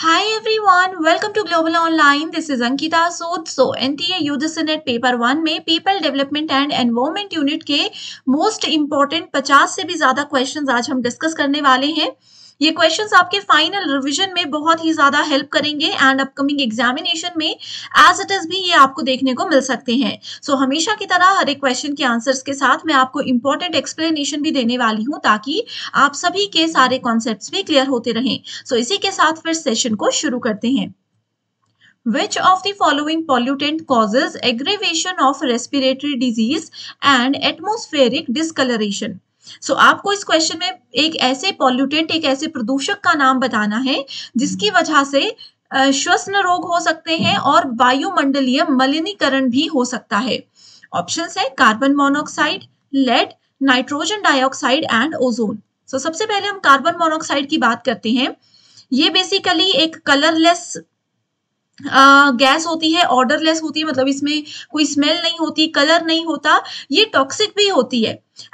Hi everyone, welcome to Global Online. This is Ankita Sood. So, NTA UGC net paper one में people development and environment unit के most important 50 से भी ज्यादा questions आज हम discuss करने वाले हैं ये क्वेश्चंस आपके फाइनल रिवीजन में बहुत ही ज्यादा हेल्प करेंगे एंड अपकमिंग एग्जामिनेशन में एज इट इज भी ये आपको देखने को मिल सकते हैं सो so, हमेशा की तरह हर एक क्वेश्चन के आंसर्स के साथ मैं आपको इंपॉर्टेंट एक्सप्लेनेशन भी देने वाली हूँ ताकि आप सभी के सारे कॉन्सेप्ट भी क्लियर होते रहें सो so, इसी के साथ फिर सेशन को शुरू करते हैं which of the following pollutant causes aggravation of respiratory disease and atmospheric discoloration so so, आपको इस क्वेश्चन में एक ऐसे पॉल्यूटेंट एक ऐसे प्रदूषक का नाम बताना है जिसकी वजह से श्वसन रोग हो सकते हैं और वायुमंडलीय मलिनीकरण भी हो सकता है ऑप्शंस है carbon monoxide lead nitrogen dioxide and ozone so सबसे पहले हम कार्बन मोनोक्साइड की बात करते हैं ये बेसिकली एक कलरलेस गैस होती है ऑर्डरलेस होती है मतलब इसमें कोई स्मेल नहीं होती कलर नहीं होता ये टॉक्सिक भी होती है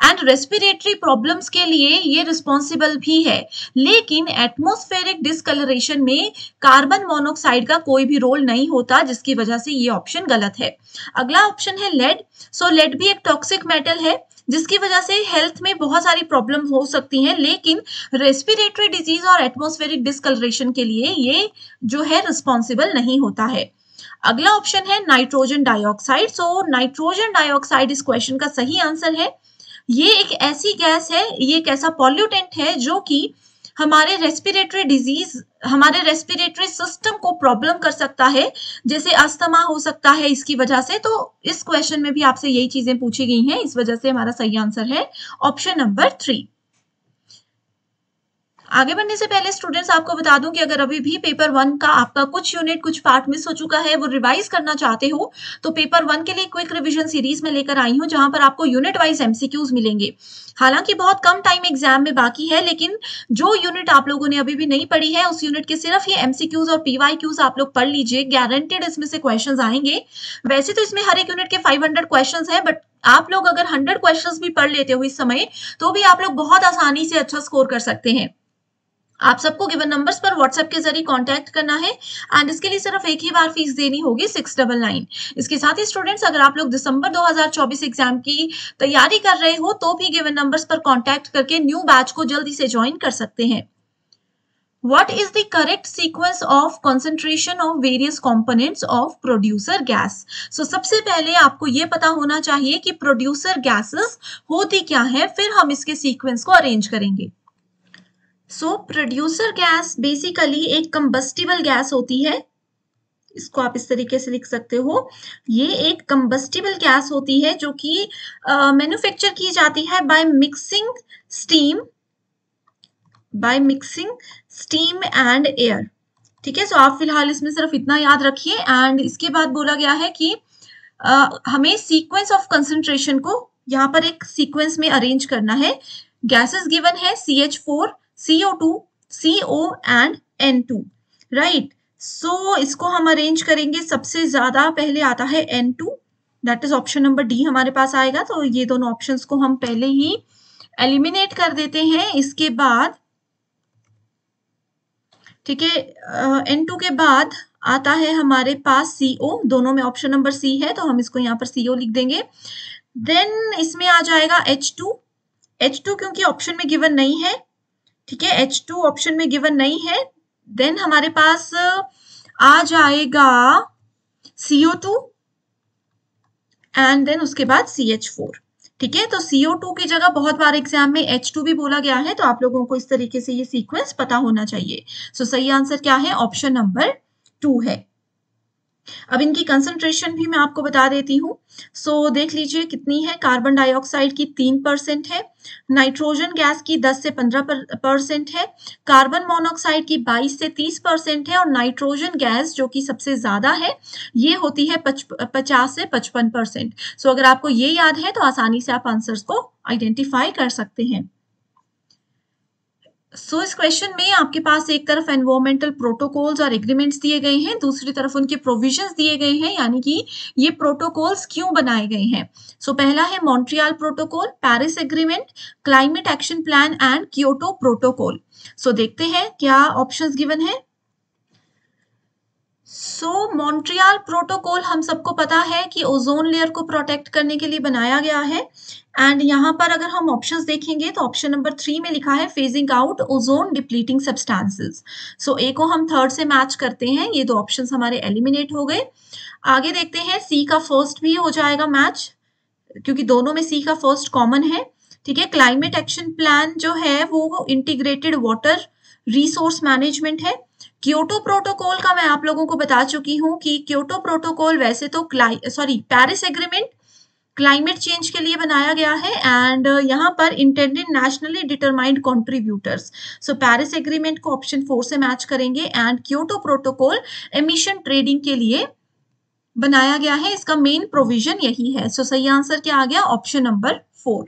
एंड रेस्पिरेटरी प्रॉब्लम्स के लिए ये रिस्पॉन्सिबल भी है लेकिन एटमोस्फेरिक डिसकलरेशन में कार्बन मोनोक्साइड का कोई भी रोल नहीं होता जिसकी वजह से ये ऑप्शन गलत है अगला ऑप्शन है लेड सो लेड भी एक टॉक्सिक मेटल है जिसकी वजह से हेल्थ में बहुत सारी प्रॉब्लम हो सकती हैं लेकिन रेस्पिरेटरी डिजीज और एटमोस्फेरिक डिसकलरेशन के लिए ये जो है रिस्पॉन्सिबल नहीं होता है अगला ऑप्शन है nitrogen dioxide so nitrogen dioxide इस क्वेश्चन का सही आंसर है ये एक ऐसी गैस है ये एक ऐसा पॉल्यूटेंट है जो कि हमारे रेस्पिरेटरी डिजीज हमारे रेस्पिरेटरी सिस्टम को प्रॉब्लम कर सकता है जैसे अस्थमा हो सकता है इसकी वजह से तो इस क्वेश्चन में भी आपसे यही चीजें पूछी गई हैं इस वजह से हमारा सही आंसर है ऑप्शन नंबर थ्री आगे बढ़ने से पहले स्टूडेंट्स आपको बता दूं कि अगर अभी भी पेपर वन का आपका कुछ यूनिट कुछ पार्ट मिस हो चुका है वो रिवाइज करना चाहते हो तो पेपर वन के लिए क्विक रिविजन सीरीज में लेकर आई हूं जहां पर आपको यूनिट वाइज एमसीक्यूज मिलेंगे हालांकि बहुत कम टाइम एग्जाम में बाकी है लेकिन जो यूनिट आप लोगों ने अभी भी नहीं पढ़ी है उस यूनिट के सिर्फ ये एमसीक्यूज और क्यूज आप लोग पढ़ लीजिए गारंटेड इसमें से क्वेश्चन आएंगे वैसे तो इसमें हर एक यूनिट के फाइव हंड्रेड हैं बट आप लोग अगर हंड्रेड क्वेश्चन भी पढ़ लेते हो इस समय तो भी आप लोग बहुत आसानी से अच्छा स्कोर कर सकते हैं आप सबको गिवन नंबर्स पर व्हाट्सएप के जरिए कांटेक्ट करना है एंड इसके लिए सिर्फ एक ही बार फीस देनी होगी सिक्स डबल नाइन इसके साथ ही स्टूडेंट्स अगर आप लोग दिसंबर 2024 एग्जाम की तैयारी कर रहे हो तो भी गिवन नंबर्स पर कांटेक्ट करके न्यू बैच को जल्दी से ज्वाइन कर सकते हैं what is the correct sequence of concentration of various components of producer gas so सबसे पहले आपको ये पता होना चाहिए कि प्रोड्यूसर गैसेस होती क्या है फिर हम इसके सीक्वेंस को arrange करेंगे सो प्रोड्यूसर गैस बेसिकली एक कंबस्टिबल गैस होती है इसको आप इस तरीके से लिख सकते हो ये एक कंबस्टिबल गैस होती है जो कि मैन्युफैक्चर uh, की जाती है by mixing steam by mixing steam and air ठीक है सो आप फिलहाल इसमें सिर्फ इतना याद रखिए एंड इसके बाद बोला गया है कि uh, हमें सीक्वेंस ऑफ कंसेंट्रेशन को यहाँ पर एक सीक्वेंस में अरेंज करना है गैसेस गिवन है C H four CO2, CO and N2, right right? So so, इसको हम अरेंज करेंगे सबसे ज्यादा पहले आता है N two that is option number D हमारे पास आएगा तो ये दोनों ऑप्शन को हम पहले ही एलिमिनेट कर देते हैं इसके बाद ठीक है एन टू के बाद आता है हमारे पास ओ दोनों में ऑप्शन नंबर सी है तो हम इसको यहाँ पर ओ लिख देंगे देन इसमें आ जाएगा एच टू एच टू क्योंकि ऑप्शन में गिवन नहीं है ठीक है एच टू ऑप्शन में गिवन नहीं है देन हमारे पास आ जाएगा सीओ टू एंड देन उसके बाद सी एच फोर ठीक है तो सीओ टू की जगह बहुत बार एग्जाम में एच टू भी बोला गया है तो आप लोगों को इस तरीके से ये सीक्वेंस पता होना चाहिए सो so, सही आंसर क्या है ऑप्शन नंबर टू है अब इनकी कंसंट्रेशन भी मैं आपको बता देती हूँ सो so, देख लीजिए कितनी है कार्बन डाइऑक्साइड की तीन परसेंट है नाइट्रोजन गैस की दस से पंद्रह परसेंट है कार्बन मोनोऑक्साइड की बाईस से तीस परसेंट है और नाइट्रोजन गैस जो कि सबसे ज्यादा है ये होती है पच, से पचपन परसेंट सो so, अगर आपको ये याद है तो आसानी से आप आंसर्स को आइडेंटिफाई कर सकते हैं सो इस क्वेश्चन में आपके पास एक तरफ एनवायरमेंटल प्रोटोकॉल्स और एग्रीमेंट्स दिए गए हैं दूसरी तरफ उनके प्रोविजंस दिए गए हैं यानी कि ये प्रोटोकॉल्स क्यों बनाए गए हैं सो so, पहला है Montreal protocol Paris agreement climate action plan and Kyoto protocol so देखते हैं क्या ऑप्शन गिवन है सो मॉन्ट्रियल प्रोटोकॉल हम सबको पता है कि ओजोन लेयर को प्रोटेक्ट करने के लिए बनाया गया है एंड यहाँ पर अगर हम ऑप्शंस देखेंगे तो ऑप्शन नंबर थ्री में लिखा है phasing out ozone depleting substances so A को हम थर्ड से मैच करते हैं ये दो ऑप्शंस हमारे एलिमिनेट हो गए आगे देखते हैं सी का फर्स्ट भी हो जाएगा मैच क्योंकि दोनों में सी का फर्स्ट कॉमन है ठीक है क्लाइमेट एक्शन प्लान जो है वो इंटीग्रेटेड वाटर रिसोर्स मैनेजमेंट है क्योटो प्रोटोकॉल का मैं आप लोगों को बता चुकी हूं कि क्योटो प्रोटोकॉल वैसे तो sorry Paris agreement climate change के लिए बनाया गया है एंड यहाँ पर intended nationally determined contributors so Paris agreement को ऑप्शन फोर से मैच करेंगे and Kyoto protocol emission trading के लिए बनाया गया है इसका मेन प्रोविजन यही है सो so, सही आंसर क्या आ गया ऑप्शन नंबर फोर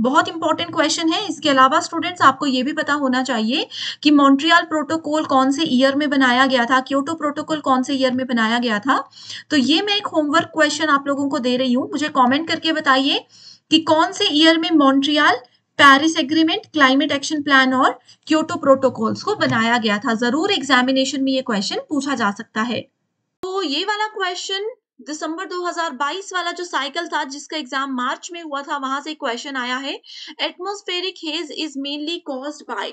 बहुत इंपॉर्टेंट क्वेश्चन है इसके अलावा स्टूडेंट्स आपको ये भी पता होना चाहिए कि मॉन्ट्रियल प्रोटोकॉल कौन से ईयर में बनाया गया था क्योटो प्रोटोकॉल कौन से ईयर में बनाया गया था तो ये मैं एक होमवर्क क्वेश्चन आप लोगों को दे रही हूँ मुझे कॉमेंट करके बताइए कि कौन से ईयर में Montreal Paris agreement climate action plan और क्योटो प्रोटोकॉल्स को बनाया गया था जरूर एग्जामिनेशन में ये क्वेश्चन पूछा जा सकता है तो ये वाला क्वेश्चन दिसंबर 2022 वाला जो साइकिल था जिसका एग्जाम मार्च में हुआ था वहां से क्वेश्चन आया है atmospheric haze is mainly cause by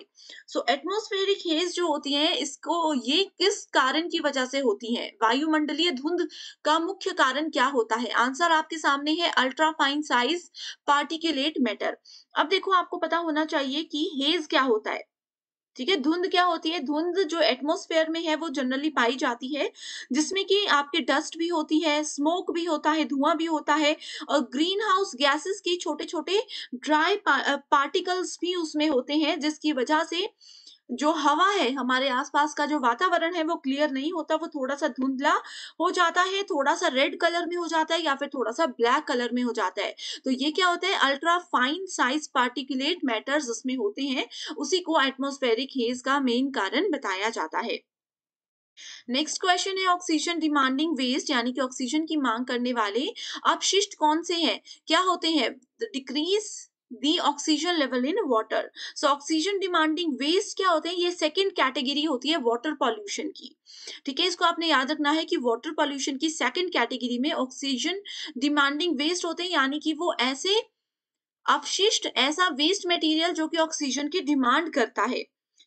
so atmospheric haze जो होती है इसको ये किस कारण की वजह से होती है वायुमंडलीय धुंध का मुख्य कारण क्या होता है आंसर आपके सामने है अल्ट्राफाइन साइज पार्टिकुलेट मैटर अब देखो आपको पता होना चाहिए कि हेज क्या होता है ठीक है धुंध क्या होती है धुंध जो एटमोस्फेयर में है वो जनरली पाई जाती है जिसमें कि आपके डस्ट भी होती है स्मोक भी होता है धुआं भी होता है और ग्रीन हाउस गैसेस की छोटे छोटे ड्राई पा, पार्टिकल्स भी उसमें होते हैं जिसकी वजह से जो हवा है हमारे आसपास का जो वातावरण है वो क्लियर नहीं होता वो थोड़ा सा धुंधला हो जाता है थोड़ा सा रेड कलर में हो जाता है या फिर थोड़ा सा ब्लैक कलर में हो जाता है तो ये क्या होता है ultra fine size particulate matters उसमें होते हैं उसी को एटमोस्फेरिक हेज का मेन कारण बताया जाता है नेक्स्ट क्वेश्चन है ऑक्सीजन डिमांडिंग वेस्ट यानी कि ऑक्सीजन की मांग करने वाले अपशिष्ट कौन से हैं क्या होते हैं decrease the oxygen level in water so oxygen demanding waste क्या होते हैं ये सेकेंड कैटेगरी होती है वॉटर पॉल्यूशन की ठीक है इसको आपने याद रखना है कि वॉटर पॉल्यूशन की सेकेंड कैटेगरी में ऑक्सीजन डिमांडिंग वेस्ट होते हैं यानी कि वो ऐसे अपशिष्ट ऐसा वेस्ट मटीरियल जो कि ऑक्सीजन की डिमांड करता है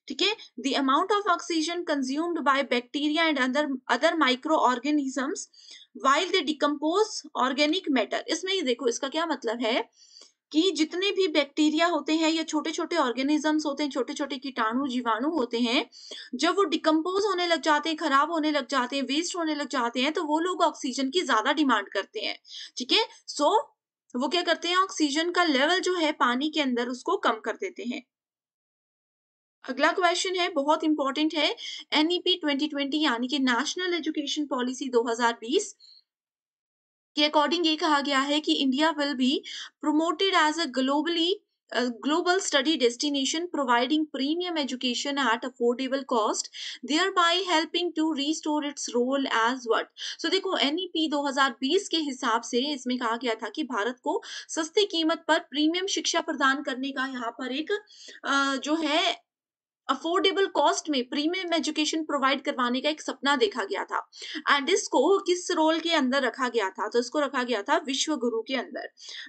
ठीक है the amount of oxygen consumed by bacteria and other other micro organisms while they decompose organic matter इसमें ही देखो इसका क्या मतलब है कि जितने भी बैक्टीरिया होते हैं या छोटे छोटे ऑर्गेनिजम्स होते हैं छोटे छोटे कीटाणु जीवाणु होते हैं जब वो डिकम्पोज होने लग जाते हैं खराब होने लग जाते हैं वेस्ट होने लग जाते हैं तो वो लोग ऑक्सीजन की ज्यादा डिमांड करते हैं ठीक है सो वो क्या करते हैं ऑक्सीजन का लेवल जो है पानी के अंदर उसको कम कर देते हैं अगला क्वेश्चन है बहुत इंपॉर्टेंट है एनईपी 2020 यानी कि नेशनल एजुकेशन पॉलिसी के अकॉर्डिंग ये कहा गया है कि India will be promoted as a globally global study destination providing premium education at affordable cost they are by helping to restore its role as what so देखो N E P दो हजार बीस के हिसाब से इसमें कहा गया था कि भारत को सस्ती कीमत पर प्रीमियम शिक्षा प्रदान करने का यहाँ पर एक जो है अफोर्डेबल कॉस्ट में प्रीमियम एजुकेशन प्रोवाइड करवाने का एक सपना देखा गया था एंड इसको किस रोल के अंदर रखा गया था तो इसको रखा गया था विश्व गुरु के अंदर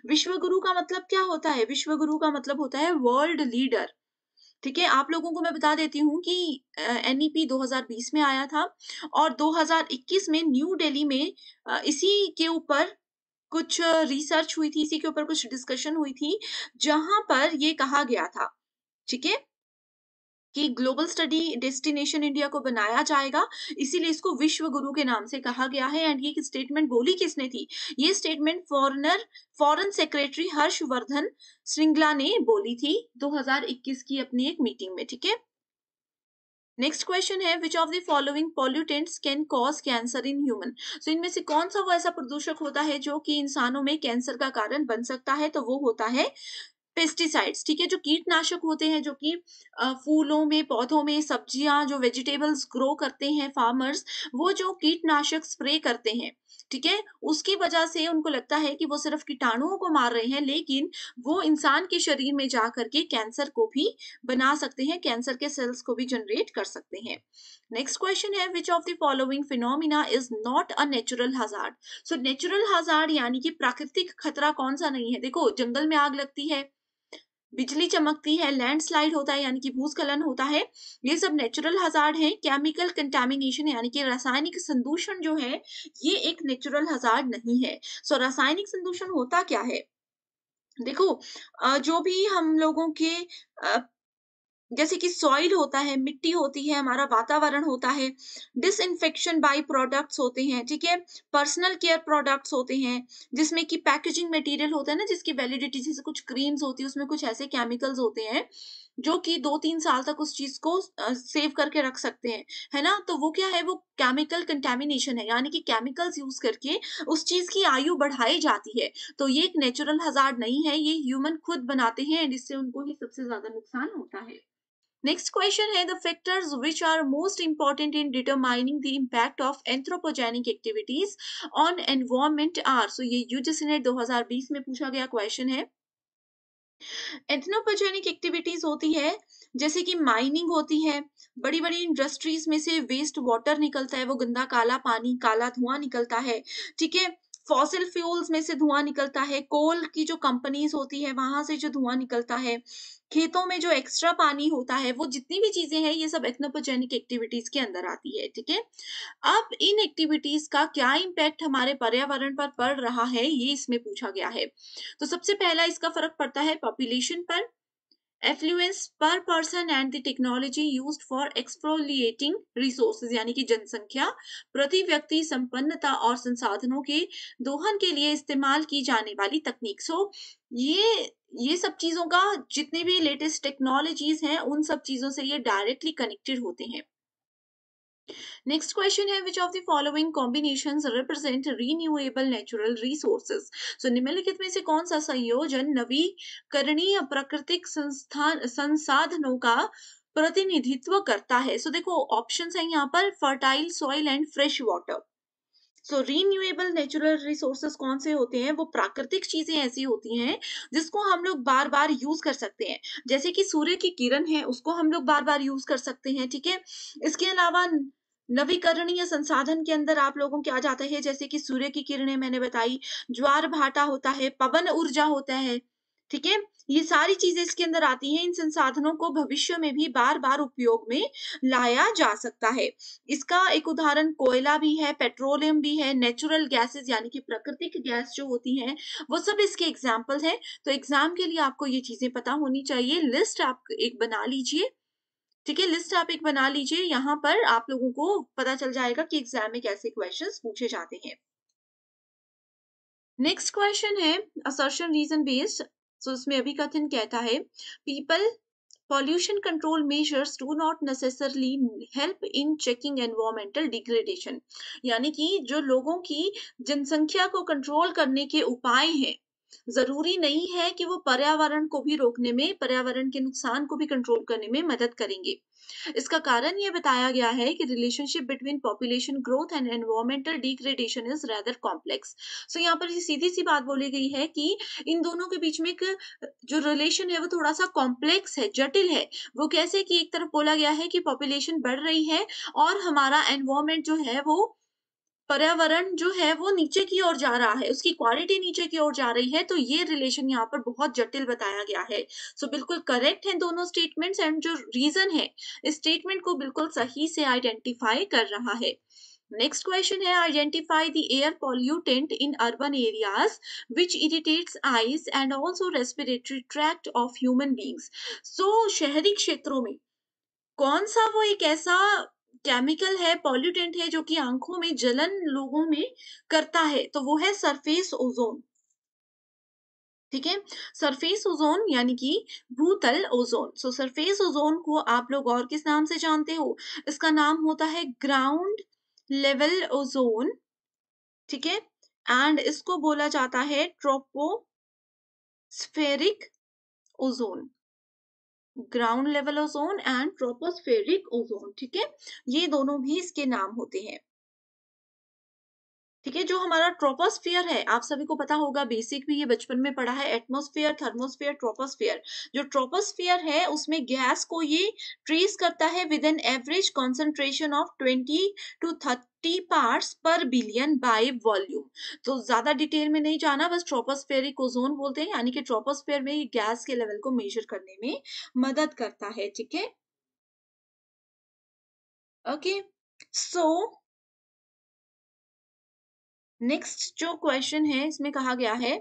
विश्व गुरु का मतलब क्या होता है विश्व गुरु का मतलब होता है वर्ल्ड लीडर ठीक है आप लोगों को मैं बता देती हूँ कि एन ई पी 2020 में आया था और 2021 में न्यू दिल्ली में इसी के ऊपर कुछ रिसर्च हुई थी इसी के ऊपर कुछ डिस्कशन हुई थी जहां पर ये कहा गया था ठीक है कि ग्लोबल स्टडी डेस्टिनेशन इंडिया को बनाया जाएगा इसीलिए इसको विश्व गुरु के नाम से कहा गया है एंड ये स्टेटमेंट बोली किसने थी ये statement foreigner foreign secretary Harshvardhan Shringla ने बोली थी 2021 की अपनी एक मीटिंग में ठीक है नेक्स्ट क्वेश्चन है which of the following pollutants can cause cancer in human so इनमें से कौन सा वो ऐसा प्रदूषक होता है जो कि इंसानों में कैंसर का कारण बन सकता है तो वो होता है पेस्टिसाइड्स ठीक है जो कीटनाशक होते हैं जो कि फूलों में पौधों में सब्जियां जो वेजिटेबल्स ग्रो करते हैं फार्मर्स वो जो कीटनाशक स्प्रे करते हैं ठीक है उसकी वजह से उनको लगता है कि वो सिर्फ कीटाणुओं को मार रहे हैं लेकिन वो इंसान के शरीर में जा करके कैंसर को भी बना सकते हैं कैंसर के सेल्स को भी जनरेट कर सकते हैं नेक्स्ट क्वेश्चन है which of the following phenomena is not a natural hazard so natural hazard यानी कि प्राकृतिक खतरा कौन सा नहीं है देखो जंगल में आग लगती है बिजली चमकती है लैंडस्लाइड होता है यानी कि भूस्खलन होता है ये सब नेचुरल हजार्ड है केमिकल कंटेमिनेशन यानी कि रासायनिक संदूषण जो है ये एक नेचुरल हजार्ड नहीं है सो so, रासायनिक संदूषण होता क्या है देखो जो भी हम लोगों के जैसे कि सॉइल होता है मिट्टी होती है हमारा वातावरण होता है डिस इन्फेक्शन बाई प्रोडक्ट्स होते हैं ठीक है पर्सनल केयर प्रोडक्ट्स होते हैं जिसमें कि पैकेजिंग मटेरियल होता है ना जिसकी वैलिडिटी जैसे कुछ क्रीम्स होती है उसमें कुछ ऐसे केमिकल्स होते हैं जो कि दो तीन साल तक उस चीज को सेव करके रख सकते हैं है ना तो वो क्या है वो केमिकल कंटेमिनेशन है यानी कि केमिकल्स यूज करके उस चीज की आयु बढ़ाई जाती है तो ये एक नेचुरल हजार नहीं है ये ह्यूमन खुद बनाते हैं एंड इससे उनको ही सबसे ज्यादा नुकसान होता है नेक्स्ट क्वेश्चन है the factors which are most important in determining the impact of anthropogenic activities on environment are so ये यूजीसी ने 2020 में पूछा गया क्वेश्चन है एथनोपोजेनिक एक्टिविटीज होती है जैसे कि माइनिंग होती है बड़ी बड़ी इंडस्ट्रीज में से वेस्ट वाटर निकलता है वो गंदा काला पानी काला धुआं निकलता है ठीक है फॉसिल फ्यूल्स में से धुआं निकलता है कोल की जो कंपनीज होती है वहां से जो धुआं निकलता है खेतों में जो एक्स्ट्रा पानी होता है वो जितनी भी चीजें हैं ये सब एथनोपोजेनिक एक्टिविटीज के अंदर आती है ठीक है अब इन एक्टिविटीज का क्या इम्पैक्ट हमारे पर्यावरण पर पड़ रहा है ये इसमें पूछा गया है तो सबसे पहला इसका फर्क पड़ता है पॉपुलेशन पर affluence per person and the technology used for exploiting resources यानी कि जनसंख्या प्रति व्यक्ति संपन्नता और संसाधनों के दोहन के लिए इस्तेमाल की जाने वाली तकनीक सो ये ये सब चीजों का जितने भी लेटेस्ट टेक्नोलॉजीज हैं उन सब चीजों से ये डायरेक्टली कनेक्टेड होते हैं नेक्स्ट क्वेश्चन है which of the following combination represent renewable natural resources so निम्नलिखित में से कौन सा संयोजन नवीकरणीय प्राकृतिक संस्थान संसाधनों का प्रतिनिधित्व करता है सो so, देखो ऑप्शन है यहाँ पर fertile soil and fresh water so renewable natural resources कौन से होते हैं वो प्राकृतिक चीजें ऐसी होती हैं जिसको हम लोग बार बार यूज कर सकते हैं जैसे कि सूर्य की किरण है उसको हम लोग बार बार यूज कर सकते हैं ठीक है इसके अलावा नवीकरणीय संसाधन के अंदर आप लोगों के आ जाते हैं जैसे कि सूर्य की किरणें मैंने बताई ज्वार भाटा होता है पवन ऊर्जा होता है ठीक है ये सारी चीजें इसके अंदर आती हैं इन संसाधनों को भविष्य में भी बार बार उपयोग में लाया जा सकता है इसका एक उदाहरण कोयला भी है पेट्रोलियम भी है नेचुरल गैसेस यानी कि प्राकृतिक गैस जो होती हैं वो सब इसके एग्जाम्पल हैं तो एग्जाम के लिए आपको ये चीजें पता होनी चाहिए लिस्ट आप एक बना लीजिए ठीक है लिस्ट आप एक बना लीजिए यहाँ पर आप लोगों को पता चल जाएगा कि एग्जाम में कैसे क्वेश्चन पूछे जाते हैं नेक्स्ट क्वेश्चन है असर्शन रीजन बेस्ड सो इसमें अभी कथन कहता है people pollution control measures do not necessarily help in checking environmental degradation यानी कि जो लोगों की जनसंख्या को कंट्रोल करने के उपाय हैं जरूरी नहीं है कि वो पर्यावरण को भी रोकने में पर्यावरण के नुकसान को भी कंट्रोल करने में मदद करेंगे इसका कारण ये बताया गया है कि relationship between population growth and environmental degradation is rather complex so यहाँ पर सीधी सी बात बोली गई है कि इन दोनों के बीच में एक जो रिलेशन है वो थोड़ा सा कॉम्प्लेक्स है जटिल है वो कैसे कि एक तरफ बोला गया है कि पॉपुलेशन बढ़ रही है और हमारा एनवायरमेंट जो है वो पर्यावरण जो है वो नीचे की ओर जा रहा है उसकी क्वालिटी नीचे की ओर जा रही है तो ये रिलेशन यहाँ पर बहुत जटिल बताया गया है सो so, बिल्कुल करेक्ट है दोनों स्टेटमेंट्स एंड जो रीजन है इस स्टेटमेंट को बिल्कुल सही से आइडेंटिफाई कर रहा है नेक्स्ट क्वेश्चन है identify the air pollutant in urban areas which irritates eyes and also respiratory tract of human beings so शहरी क्षेत्रों में कौन सा वो एक ऐसा केमिकल है पॉल्यूटेंट है जो कि आंखों में जलन लोगों में करता है तो वो है सरफेस ओजोन ठीक है सरफेस ओजोन यानी कि भूतल ओजोन सो सरफेस ओजोन को आप लोग और किस नाम से जानते हो इसका नाम होता है ग्राउंड लेवल ओजोन ठीक है एंड इसको बोला जाता है tropospheric ozone ground level ozone and tropospheric ozone ठीक है ये दोनों भी इसके नाम होते हैं ठीक है जो हमारा ट्रोपोस्फियर है आप सभी को पता होगा बेसिक भी ये बचपन में पढ़ा है एटमोस्फियर थर्मोस्फियर ट्रोपोस्फियर जो ट्रोपोस्फियर है उसमें गैस को ये ट्रेस करता है with an average concentration of twenty to thirty parts per billion by volume तो ज्यादा डिटेल में नहीं जाना बस ट्रोपोस्फेरिक ओजोन बोलते हैं यानी कि ट्रोपोस्फेयर में ये गैस के लेवल को मेजर करने में मदद करता है ठीक है ओके सो नेक्स्ट जो क्वेश्चन है इसमें कहा गया है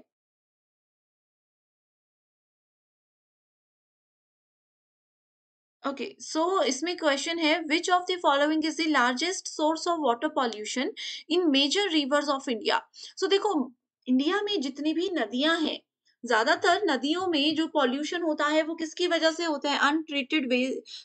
ओके सो इसमें क्वेश्चन है which of the following is the largest source of water pollution in major rivers of India so देखो इंडिया में जितनी भी नदियां हैं ज्यादातर नदियों में जो पॉल्यूशन होता है वो किसकी वजह से होता है अनट्रीटेड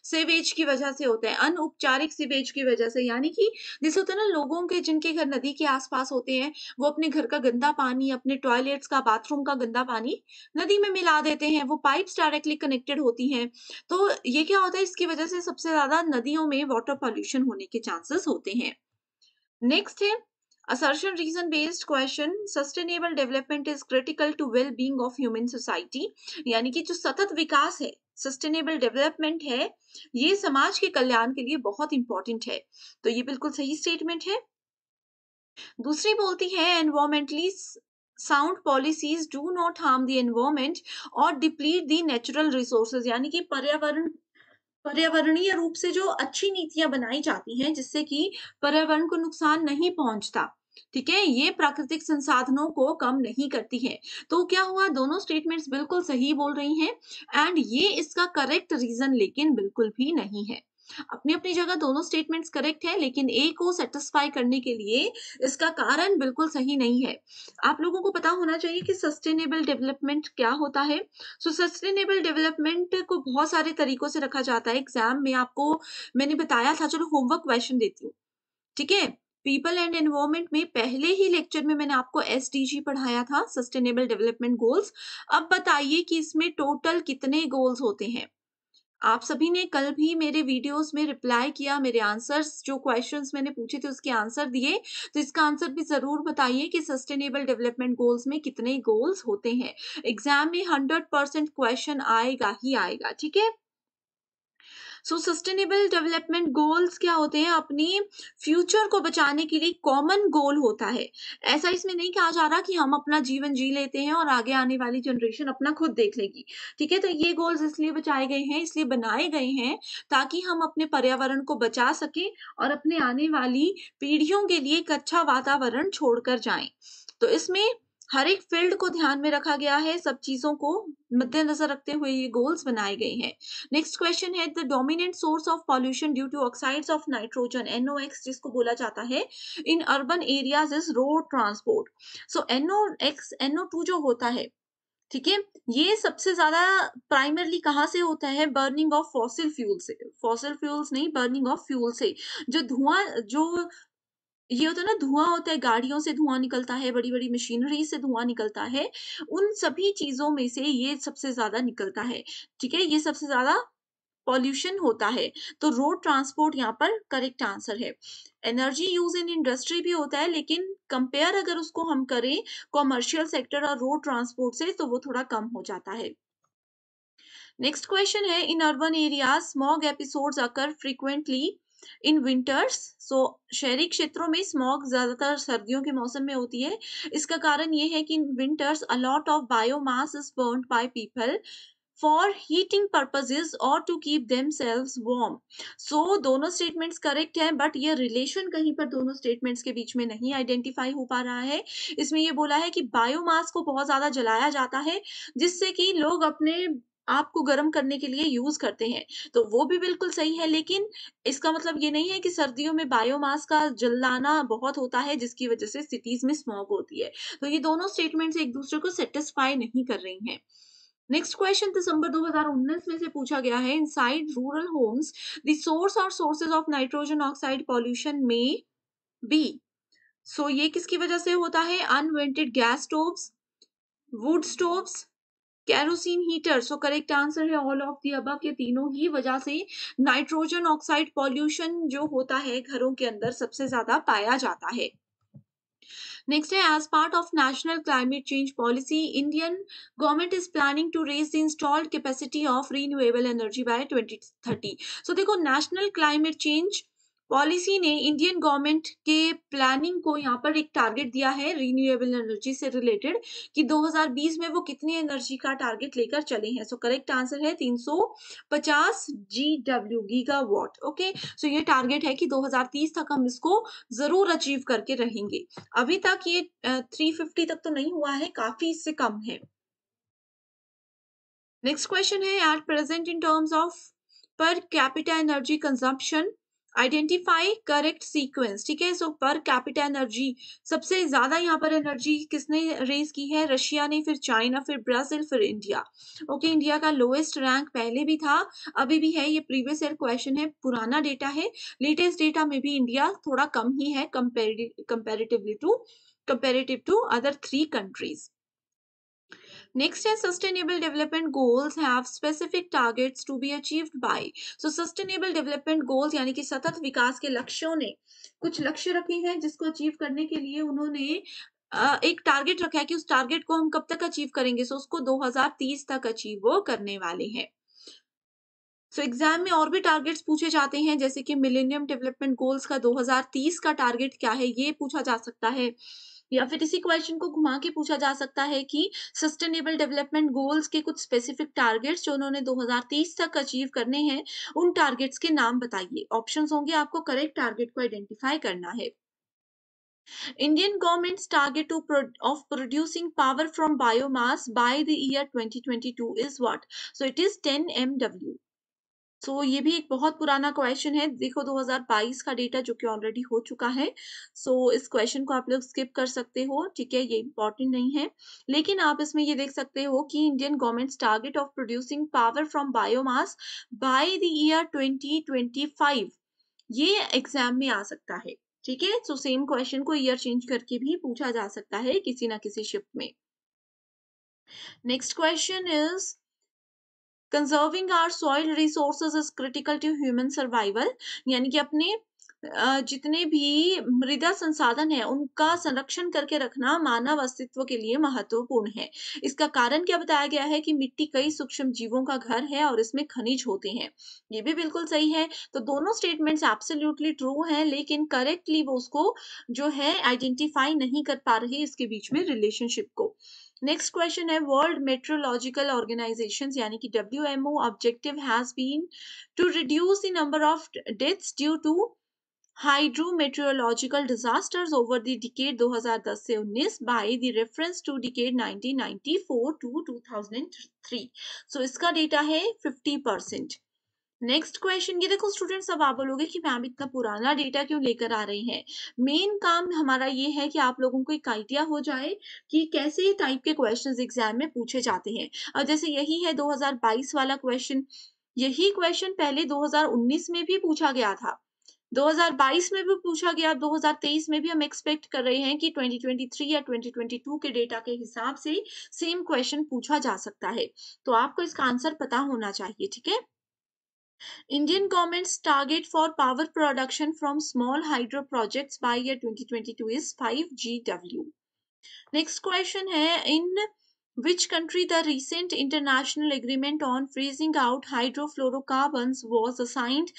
सीवेज की वजह से होता है अनौपचारिक सीवेज की वजह से यानी कि जैसे होता है ना लोगों के जिनके घर नदी के आसपास होते हैं वो अपने घर का गंदा पानी अपने टॉयलेट्स का बाथरूम का गंदा पानी नदी में मिला देते हैं वो पाइप्स डायरेक्टली कनेक्टेड होती हैं तो ये क्या होता है इसकी वजह से सबसे ज्यादा नदियों में वाटर पॉल्यूशन होने के चांसेस होते हैं नेक्स्ट है Assertion reason based question sustainable development is critical to well being of human society यानी कि जो सतत विकास है सस्टेनेबल डेवलपमेंट है ये समाज के कल्याण के लिए बहुत इंपॉर्टेंट है तो ये बिल्कुल सही स्टेटमेंट है दूसरी बोलती है environmentally sound policies do not harm the environment और डिप्लीट दी नेचुरल रिसोर्सेज यानी कि पर्यावरण पर्यावरणीय रूप से जो अच्छी नीतियां बनाई जाती हैं जिससे कि पर्यावरण को नुकसान नहीं पहुंचता ठीक है ये प्राकृतिक संसाधनों को कम नहीं करती है तो क्या हुआ दोनों स्टेटमेंट्स बिल्कुल सही बोल रही हैं एंड ये इसका करेक्ट रीजन लेकिन बिल्कुल भी नहीं है अपनी अपनी जगह दोनों स्टेटमेंट्स करेक्ट है लेकिन ए को सेटिस्फाई करने के लिए इसका कारण बिल्कुल सही नहीं है आप लोगों को पता होना चाहिए कि सस्टेनेबल डेवलपमेंट क्या होता है सो सस्टेनेबल डेवलपमेंट को बहुत सारे तरीकों से रखा जाता है एग्जाम में आपको मैंने बताया था चलो होमवर्क क्वेश्चन देती हूँ ठीक है पीपल एंड एनवायरमेंट में पहले ही लेक्चर में मैंने आपको एस पढ़ाया था सस्टेनेबल डेवलपमेंट गोल्स अब बताइए कि इसमें टोटल कितने गोल्स होते हैं आप सभी ने कल भी मेरे वीडियोस में रिप्लाई किया मेरे आंसर्स जो क्वेश्चंस मैंने पूछे थे उसके आंसर दिए तो इसका आंसर भी ज़रूर बताइए कि सस्टेनेबल डेवलपमेंट गोल्स में कितने गोल्स होते हैं एग्जाम में हंड्रेड परसेंट क्वेश्चन आएगा ही आएगा ठीक है सो सस्टेनेबल डेवलपमेंट गोल्स क्या होते हैं अपने फ्यूचर को बचाने के लिए कॉमन गोल होता है ऐसा इसमें नहीं कहा जा रहा कि हम अपना जीवन जी लेते हैं और आगे आने वाली जनरेशन अपना खुद देख लेगी ठीक है तो ये गोल्स इसलिए बचाए गए हैं इसलिए बनाए गए हैं ताकि हम अपने पर्यावरण को बचा सकें और अपने आने वाली पीढ़ियों के लिए एक अच्छा वातावरण छोड़कर जाएं तो इसमें हर एक फील्ड को ध्यान में रखा गया है सब चीजों को मद्देनजर रखते हुए ये गोल्स बनाए गए हैं नेक्स्ट क्वेश्चन है the dominant source of pollution due to oxides of nitrogen NO X जिसको बोला जाता है in urban areas is road transport so NO X NO two जो होता है ठीक है ये सबसे ज्यादा प्राइमरली कहाँ से होता है बर्निंग ऑफ फॉसिल फ्यूल से फॉसिल फ्यूल्स नहीं बर्निंग ऑफ फ्यूल से जो धुआं जो ये होता है ना धुआं होता है गाड़ियों से धुआं निकलता है बड़ी बड़ी मशीनरी से धुआं निकलता है उन सभी चीजों में से ये सबसे ज्यादा निकलता है ठीक है ये सबसे ज्यादा पॉल्यूशन होता है तो रोड ट्रांसपोर्ट यहाँ पर करेक्ट आंसर है एनर्जी यूज इन इंडस्ट्री भी होता है लेकिन कंपेयर अगर उसको हम करें कॉमर्शियल सेक्टर और रोड ट्रांसपोर्ट से तो वो थोड़ा कम हो जाता है नेक्स्ट क्वेश्चन है in urban area smog episodes occur frequently in winters so शहरी क्षेत्रों में स्मॉग ज़्यादातर सर्दियों के मौसम में होती है इसका कारण यह है कि in winters a lot of biomass is burn by people for heating purposes और to keep themselves warm so दोनों स्टेटमेंट्स करेक्ट हैं बट ये रिलेशन कहीं पर दोनों स्टेटमेंट्स के बीच में नहीं आइडेंटिफाई हो पा रहा है इसमें ये बोला है कि बायोमास को बहुत ज़्यादा जलाया जाता है जिससे कि लोग अपने आप को गर्म करने के लिए यूज करते हैं तो वो भी बिल्कुल सही है लेकिन इसका मतलब ये नहीं है कि सर्दियों में बायोमास का जलाना बहुत होता है जिसकी वजह से सिटीज में स्मोक होती है तो ये दोनों स्टेटमेंट्स एक दूसरे को सेटिस्फाई नहीं कर रही हैं नेक्स्ट क्वेश्चन दिसंबर 2019 में से पूछा गया है inside rural homes the source और sources of nitrogen oxide pollution में बी सो ये किसकी वजह से होता है unvented gas stoves wood stoves kerosene heater so correct answer है ऑल ऑफ दी अबक ये तीनों ही वजह से नाइट्रोजन ऑक्साइड पॉल्यूशन जो होता है घरों के अंदर सबसे ज्यादा पाया जाता है नेक्स्ट है as part of national climate change policy Indian government is planning to raise the installed capacity of renewable energy by 2030 so देखो नेशनल क्लाइमेट चेंज पॉलिसी ने इंडियन गवर्नमेंट के प्लानिंग को यहाँ पर एक टारगेट दिया है रिन्यूएबल एनर्जी से रिलेटेड कि 2020 में वो कितनी एनर्जी का टारगेट लेकर चले हैं सो करेक्ट आंसर है 350 GW gigawatt okay so ये टारगेट है कि 2030 तक हम इसको जरूर अचीव करके रहेंगे अभी तक ये थ्री फिफ्टी तक तो नहीं हुआ है काफी इससे कम है नेक्स्ट क्वेश्चन है at present in terms of per capita energy consumption identify correct sequence ठीक है सो पर कैपिटल एनर्जी सबसे ज्यादा यहाँ पर एनर्जी किसने रेज की है रशिया ने फिर चाइना फिर ब्राजील फिर इंडिया ओके okay, इंडिया का लोएस्ट रैंक पहले भी था अभी भी है ये प्रीवियस ईयर क्वेश्चन है पुराना डेटा है लेटेस्ट डेटा में भी इंडिया थोड़ा कम ही है comparatively to comparative to other three countries next है sustainable development goals have specific targets to be achieved by so sustainable development goals यानी कि सतत विकास के लक्ष्यों ने कुछ लक्ष्य रखे हैं जिसको अचीव करने के लिए उन्होंने एक टारगेट रखा है कि उस टारगेट को हम कब तक अचीव करेंगे सो so, उसको 2030 तक अचीव वो करने वाले हैं सो so, एग्जाम में और भी टारगेट्स पूछे जाते हैं जैसे कि मिलेनियम डेवलपमेंट गोल्स का 2030 का टारगेट क्या है ये पूछा जा सकता है या फिर इसी क्वेश्चन को घुमा के पूछा जा सकता है कि सस्टेनेबल डेवलपमेंट गोल्स के कुछ स्पेसिफिक टारगेट्स जो उन्होंने 2030 तक अचीव करने हैं उन टारगेट्स के नाम बताइए ऑप्शन होंगे आपको करेक्ट टारगेट को आइडेंटिफाई करना है Indian government's target of producing power from biomass by the the year 2022 is what so it is 10 MW so तो so, ये भी एक बहुत पुराना क्वेश्चन है देखो 2022 का डेटा जो कि ऑलरेडी हो चुका है सो so, इस क्वेश्चन को आप लोग स्किप कर सकते हो ठीक है ये इम्पोर्टेंट नहीं है लेकिन आप इसमें ये देख सकते हो कि Indian government target of producing power from biomass by the year 2025 ये एग्जाम में आ सकता है ठीक है सो सेम क्वेश्चन को ईयर चेंज करके भी पूछा जा सकता है किसी ना किसी शिफ्ट में next question is conserving our soil resources is critical to human survival यानी कि अपने जितने भी मृदा संसाधन है उनका संरक्षण करके रखना मानव अस्तित्व के लिए महत्वपूर्ण है इसका कारण क्या बताया गया है कि मिट्टी कई सूक्ष्म जीवों का घर है और इसमें खनिज होते हैं ये भी बिल्कुल सही है तो दोनों स्टेटमेंट्स एब्सोल्युटली ट्रू हैं लेकिन करेक्टली वो उसको जो है आइडेंटिफाई नहीं कर पा रही इसके बीच में रिलेशनशिप को नेक्स्ट क्वेश्चन है वर्ल्ड मेट्रोलॉजिकल ऑर्गेनाइजेशन यानी कि W M O objective has been to reduce the number of deaths due to hydrometeorological disasters over the decade 2010 से 19 by the reference to decade 1994 to 2003 so so इसका data है 50 percent next question ये देखो students अब आप बोलोगे कि ma'am इतना पुराना डेटा क्यों लेकर आ रही हैं मेन काम हमारा ये है कि आप लोगों को एक आइडिया हो जाए कि कैसे टाइप के क्वेश्चंस एग्जाम में पूछे जाते हैं और जैसे यही है 2022 वाला क्वेश्चन यही क्वेश्चन पहले 2019 में भी पूछा गया था 2022 में भी पूछा गया 2023 में भी हम एक्सपेक्ट कर रहे हैं कि 2023 या 2022 के डेटा के हिसाब से सेम क्वेश्चन पूछा जा सकता है तो आपको इसका आंसर पता होना चाहिए ठीक है Indian government's target for power production from small hydro projects by year 2022 is 5 GW. Next question here in which country the recent international agreement on phasing out hydrofluorocarbons was signed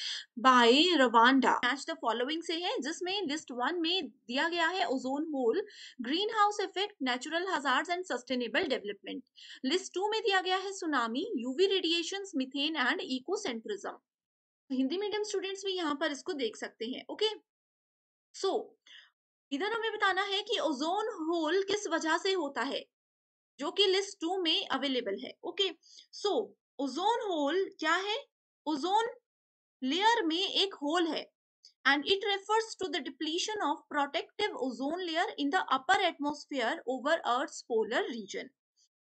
by Rwanda. Match the following से है जिसमें list one में दिया गया है ozone hole green house effect natural hazard and sustainable development list two में दिया गया है tsunami UV radiation methane and ecocentrism Hindi medium students भी यहाँ पर इसको देख सकते हैं ओके okay? सो so, इधर हमें बताना है कि ओजोन होल किस वजह से होता है जो कि लिस्ट टू में अवेलेबल है ओके सो ओजोन होल क्या है ओजोन लेयर में एक होल है and it refers to the depletion of protective ozone layer in the upper atmosphere over earth polar region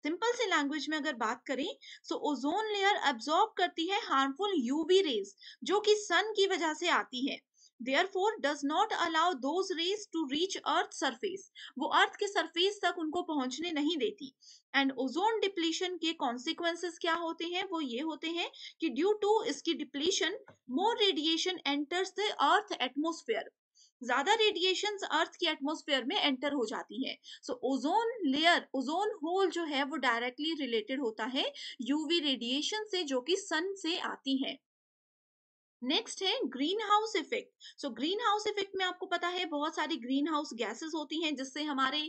simple से लैंग्वेज में अगर बात करें सो ओजोन लेयर एब्जॉर्ब करती है हार्मफुल यूवी रेज जो कि सन की वजह से आती है therefore does not allow those rays to reach earth surface वो अर्थ के सरफेस तक उनको पहुंचने नहीं देती एंड ओजोन डिप्लीशन के कॉन्सिक्वेंसेस क्या होते हैं वो ये होते हैं कि ड्यू टू इसकी depletion more radiation enters the earth atmosphere ज्यादा रेडिएशन अर्थ की एटमोस्फेयर में एंटर हो जाती है so ozone layer ozone hole जो है वो डायरेक्टली रिलेटेड होता है यूवी रेडिएशन से जो कि सन से आती है नेक्स्ट है green house effect so green house effect में आपको पता है बहुत सारी ग्रीन हाउस गैसेस होती हैं जिससे हमारे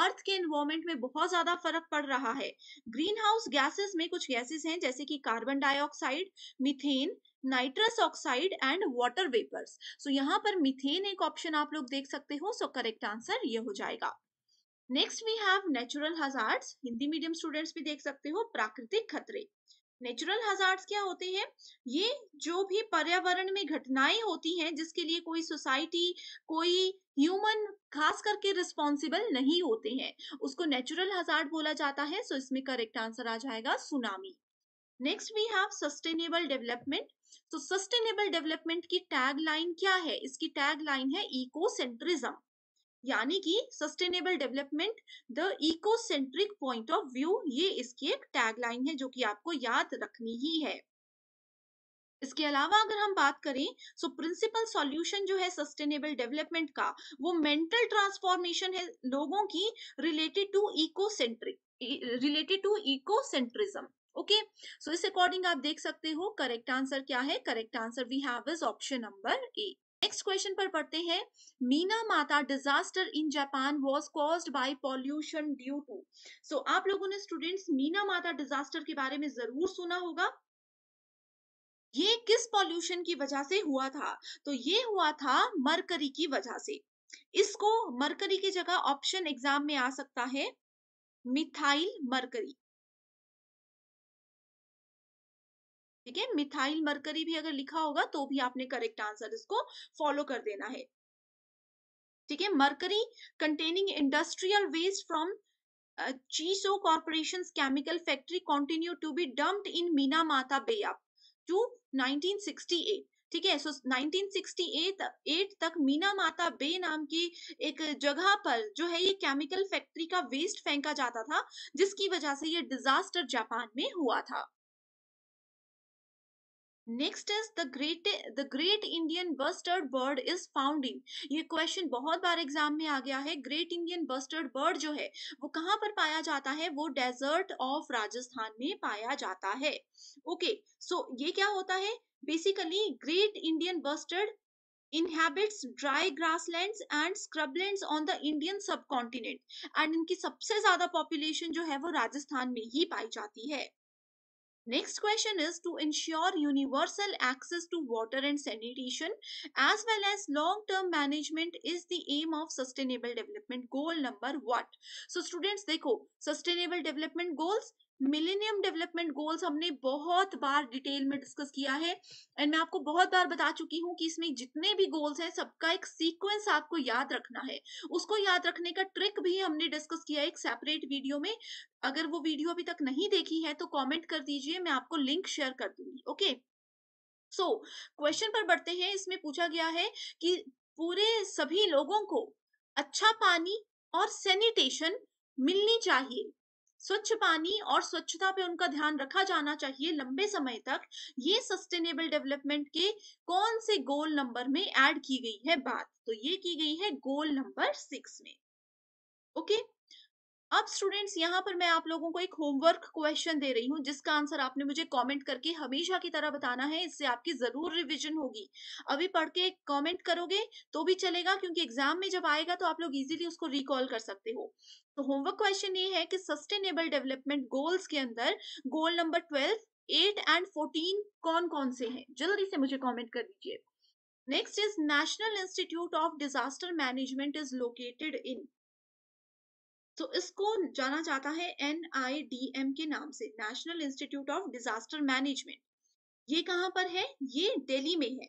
अर्थ के एनवायरमेंट में बहुत ज्यादा फर्क पड़ रहा है ग्रीन हाउस गैसेस में कुछ गैसेस हैं जैसे कि carbon dioxide methane nitrous oxide and water vapours so यहाँ पर मिथेन एक ऑप्शन आप लोग देख सकते हो सो करेक्ट आंसर ये हो जाएगा next we have natural hazards Hindi medium students भी देख सकते हो प्राकृतिक खतरे नेचुरल हजार्ड्स क्या होते हैं ये जो भी पर्यावरण में घटनाएं होती हैं जिसके लिए कोई सोसाइटी कोई ह्यूमन खास करके रिस्पॉन्सिबल नहीं होते हैं उसको नेचुरल हजार्ड बोला जाता है सो इसमें करेक्ट आंसर आ जाएगा tsunami next we have sustainable development तो सस्टेनेबल डेवलपमेंट की टैग लाइन क्या है इसकी टैग लाइन है सेंट्रिज्म यानी कि sustainable development the ecocentric point of view ये इसकी एक टैगलाइन है जो कि आपको याद रखनी ही है इसके अलावा अगर हम बात करें सो प्रिंसिपल सॉल्यूशन जो है सस्टेनेबल डेवलपमेंट का वो मेंटल ट्रांसफॉर्मेशन है लोगों की related to ecocentric related to ecocentrism okay so इस अकॉर्डिंग आप देख सकते हो करेक्ट आंसर क्या है correct answer we have is option number A next question पर पढ़ते हैं Minamata disaster in Japan was caused by pollution due to so आप लोगों ने स्टूडेंट्स मीना माता डिजास्टर के बारे में जरूर सुना होगा ये किस पॉल्यूशन की वजह से हुआ था तो ये हुआ था मरकरी की वजह से इसको मरकरी की जगह ऑप्शन एग्जाम में आ सकता है मिथाइल मरकरी ठीक है मिथाइल मरकरी भी अगर लिखा होगा तो भी आपने करेक्ट आंसर इसको फॉलो कर देना है ठीक है mercury containing industrial waste from Chisso corporation chemical factory continue to be dumped in Minamata bay up to 1968 ठीक है सो 1968 एट तक मीना माता बे नाम की एक जगह पर जो है ये केमिकल फैक्ट्री का वेस्ट फेंका जाता था जिसकी वजह से ये डिजास्टर जापान में हुआ था next is the great the great Indian bustard bird is found in ये क्वेश्चन बहुत बार एग्जाम में आ गया है ग्रेट इंडियन बस्टर्ड बर्ड जो है वो कहाँ पर पाया जाता है वो डेजर्ट ऑफ राजस्थान में पाया जाता है ओके okay, सो so ये क्या होता है basically great Indian bustard grass land and scrubland on the Indian sub continent and इनकी सबसे ज्यादा पॉपुलेशन जो है वो राजस्थान में ही पाई जाती है Next question is to ensure universal access to water and sanitation as well as long-term management is the aim of sustainable development goal number what? So students, they go sustainable development goals millennium development goals हमने बहुत बार detail में discuss किया है and मैं आपको बहुत बार बता चुकी हूँ कि इसमें जितने भी गोल्स हैं सबका एक सीक्वेंस आपको याद रखना है उसको याद रखने का ट्रिक भी हमने डिस्कस किया है एक सेपरेट वीडियो में अगर वो वीडियो अभी तक नहीं देखी है तो कॉमेंट कर दीजिए मैं आपको लिंक शेयर कर दूंगी ओके सो क्वेश्चन पर बढ़ते हैं इसमें पूछा गया है कि पूरे सभी लोगों को अच्छा पानी और सैनिटेशन मिलनी चाहिए स्वच्छ पानी और स्वच्छता पे उनका ध्यान रखा जाना चाहिए लंबे समय तक ये सस्टेनेबल डेवलपमेंट के कौन से गोल नंबर में ऐड की गई है बात तो ये की गई है गोल नंबर सिक्स में ओके okay? अब स्टूडेंट्स यहाँ पर मैं आप लोगों को एक होमवर्क क्वेश्चन दे रही हूँ जिसका आंसर आपने मुझे कमेंट करके हमेशा की तरह बताना है इससे आपकी जरूर रिवीजन होगी अभी पढ़ के कमेंट करोगे तो भी चलेगा क्योंकि एग्जाम में जब आएगा तो आप लोग इजीली उसको रिकॉल कर सकते हो तो होमवर्क क्वेश्चन ये है कि सस्टेनेबल डेवलपमेंट गोल्स के अंदर goal number twelve eight and fourteen कौन कौन से हैं जल्दी से मुझे कॉमेंट कर दीजिए next is national institute of disaster management is located in तो इसको जाना जाता है एन आई डी एम के नाम से national institute of disaster management ये कहाँ पर है ये दिल्ली में है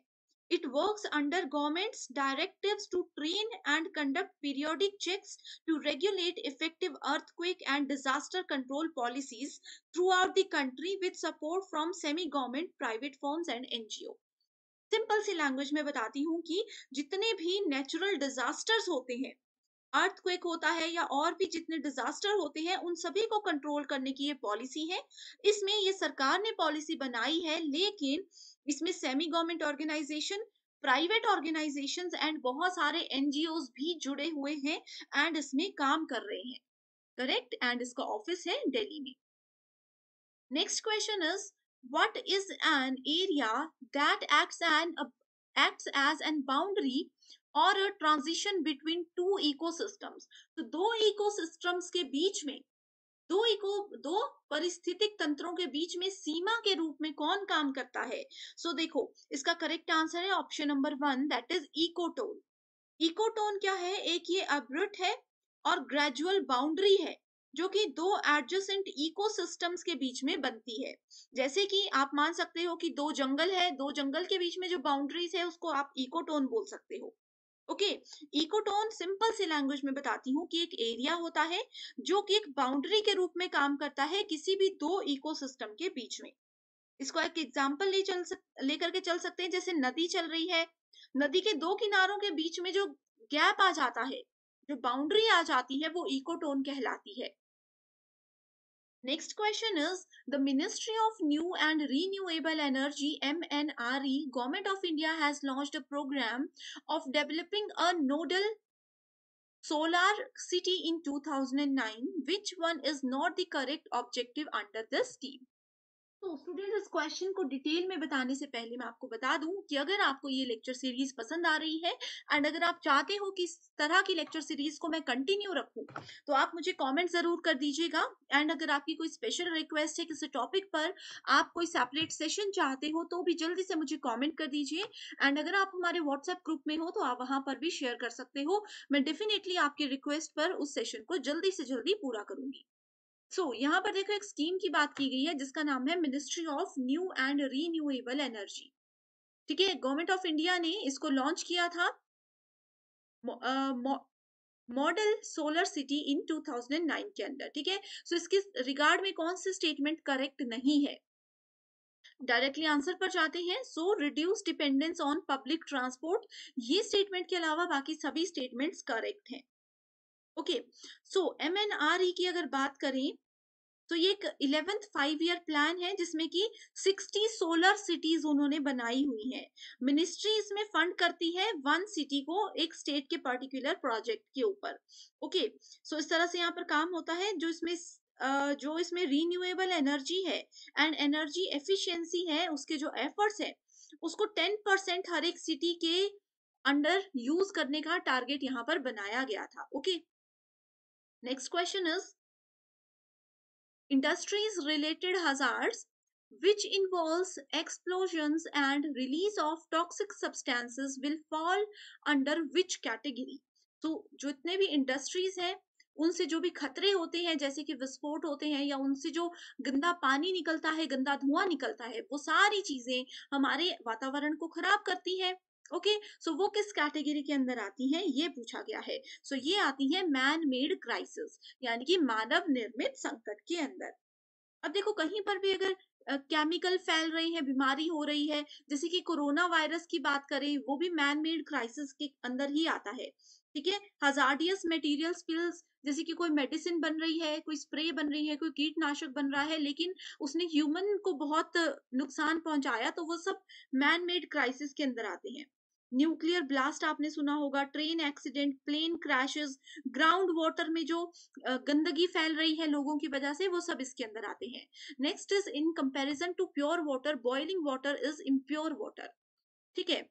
it work under governments directives to train and conduct periodic checks to regulate effective earthquake and disaster control policies throughout the country with support from semi government private forms and NGO simple सी language में बताती हूँ कि जितने भी natural disasters होते हैं earthquake होता है या और भी जितने डिजास्टर होते हैं उन सभी को कंट्रोल करने की ये पॉलिसी है इसमें ये सरकार ने पॉलिसी बनाई है लेकिन इसमें semi government organization private organizations and बहुत सारे एनजीओ भी जुड़े हुए हैं एंड इसमें काम कर रहे हैं करेक्ट एंड इसका ऑफिस है दिल्ली में next question is what is an area that acts an acts as an boundary or transition between two ecosystems तो दो इकोसिस्टम्स के बीच में दो इको दो परिस्थितिक तंत्रों के बीच में सीमा के रूप में कौन काम करता है सो so, देखो इसका करेक्ट आंसर है option number one that is ecotone ecotone क्या है एक ये अब्रुट है और ग्रेजुअल बाउंड्री है जो कि दो एडजस्टेंट इकोसिस्टम्स के बीच में बनती है जैसे कि आप मान सकते हो कि दो जंगल है दो जंगल के बीच में जो बाउंड्रीज है उसको आप इकोटोन बोल सकते हो ओके इकोटोन सिंपल से लैंग्वेज में बताती हूँ कि एक एरिया होता है जो कि एक बाउंड्री के रूप में काम करता है किसी भी दो इकोसिस्टम के बीच में इसको एक एग्जाम्पल ले चल सक लेकर के चल सकते हैं जैसे नदी चल रही है नदी के दो किनारों के बीच में जो गैप आ जाता है जो बाउंड्री आ जाती है वो इकोटोन कहलाती है Next question is the Ministry of New and Renewable Energy MNRE Government of India has launched a program of developing a nodal solar city in 2009 which one is not the correct objective under this scheme तो student इस question को detail में बताने से पहले मैं आपको बता दूं कि अगर आपको ये लेक्चर सीरीज पसंद आ रही है एंड अगर आप चाहते हो कि इस तरह की लेक्चर सीरीज को मैं कंटिन्यू रखूं तो आप मुझे कमेंट जरूर कर दीजिएगा एंड अगर आपकी कोई स्पेशल रिक्वेस्ट है किसी टॉपिक पर आप कोई सेपरेट सेशन चाहते हो तो भी जल्दी से मुझे कॉमेंट कर दीजिए एंड अगर आप हमारे व्हाट्सएप ग्रुप में हो तो आप वहां पर भी शेयर कर सकते हो मैं डेफिनेटली आपकी रिक्वेस्ट पर उस सेशन को जल्दी से जल्दी पूरा करूंगी सो so, यहाँ पर देखो एक स्कीम की बात की गई है जिसका नाम है ministry of new and renewable energy ठीक है गवर्नमेंट ऑफ इंडिया ने इसको लॉन्च किया था मॉडल सोलर सिटी इन 2009 के अंदर ठीक है सो इसके रिगार्ड में कौन से स्टेटमेंट करेक्ट नहीं है डायरेक्टली आंसर पर जाते हैं so reduce dependence on public transport ये स्टेटमेंट के अलावा बाकी सभी स्टेटमेंट्स करेक्ट हैं ओके सो एम एन की अगर बात करें तो ये एक इलेवेंथ फाइव ईयर प्लान है जिसमें कि 60 सोलर सिटीज उन्होंने बनाई हुई है मिनिस्ट्री इसमें फंड करती है वन सिटी को एक स्टेट के पर्टिकुलर प्रोजेक्ट के ऊपर ओके सो इस तरह से यहाँ पर काम होता है जो इसमें जो इसमें रीन्यूएबल एनर्जी है एंड एनर्जी एफिशिएंसी है उसके जो एफर्ट्स है उसको टेन परसेंट हर एक सिटी के अंडर यूज करने का टारगेट यहाँ पर बनाया गया था okay next question is Industries related hazards, which involves explosions and release of toxic substances, will fall under which category? तो जितने भी इंडस्ट्रीज हैं उनसे जो भी खतरे होते हैं जैसे कि विस्फोट होते हैं या उनसे जो गंदा पानी निकलता है गंदा धुआं निकलता है वो सारी चीजें हमारे वातावरण को खराब करती है ओके okay, सो so वो किस कैटेगरी के अंदर आती हैं ये पूछा गया है सो so ये आती हैं मैन मेड क्राइसिस यानी कि मानव निर्मित संकट के अंदर अब देखो कहीं पर भी अगर केमिकल फैल रही है बीमारी हो रही है जैसे कि कोरोना वायरस की बात करें वो भी मैन मेड क्राइसिस के अंदर ही आता है ठीक है हजार्डियस मटेरियल स्पिल्स जैसे कि कोई मेडिसिन बन रही है कोई स्प्रे बन रही है कोई कीटनाशक बन रहा है लेकिन उसने ह्यूमन को बहुत नुकसान पहुंचाया तो वो सब मैन मेड क्राइसिस के अंदर आते हैं न्यूक्लियर ब्लास्ट आपने सुना होगा train accident plane crashes ground water में जो गंदगी फैल रही है लोगों की वजह से वो सब इसके अंदर आते हैं next is in comparison to pure water boiling water is impure water ठीक है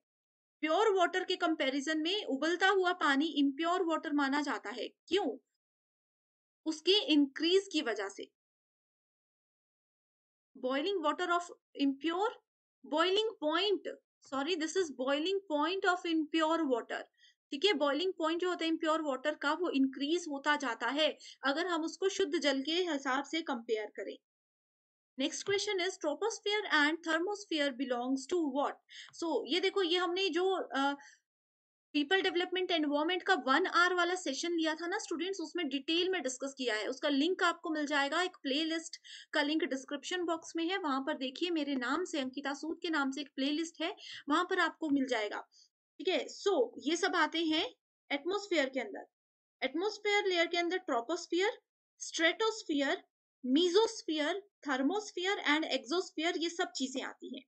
प्योर वाटर के कंपैरिजन में उबलता हुआ पानी इम्प्योर वाटर माना जाता है क्यों उसके इंक्रीज की वजह से boiling water of impure boiling point sorry this is boiling point of impure water ठीक है बॉइलिंग पॉइंट जो होता है इनप्योर वाटर का वो इंक्रीज होता जाता है अगर हम उसको शुद्ध जल के हिसाब से कंपेयर करें next question is troposphere and thermosphere belongs to what so ये देखो ये हमने जो uh, पीपल डेवलपमेंट एनवायरमेंट का वन आवर वाला सेशन लिया था ना स्टूडेंट्स उसमें डिटेल में डिस्कस किया है उसका लिंक आपको मिल जाएगा एक प्लेलिस्ट का लिंक डिस्क्रिप्शन बॉक्स में है वहां पर देखिए मेरे नाम से अंकिता सूद के नाम से एक लिस्ट है वहां पर आपको मिल जाएगा ठीक है सो ये सब आते हैं एटमोस्फेयर के अंदर एटमोस्फेयर लेयर के अंदर troposphere stratosphere mesosphere thermosphere and exosphere ये सब चीजें आती हैं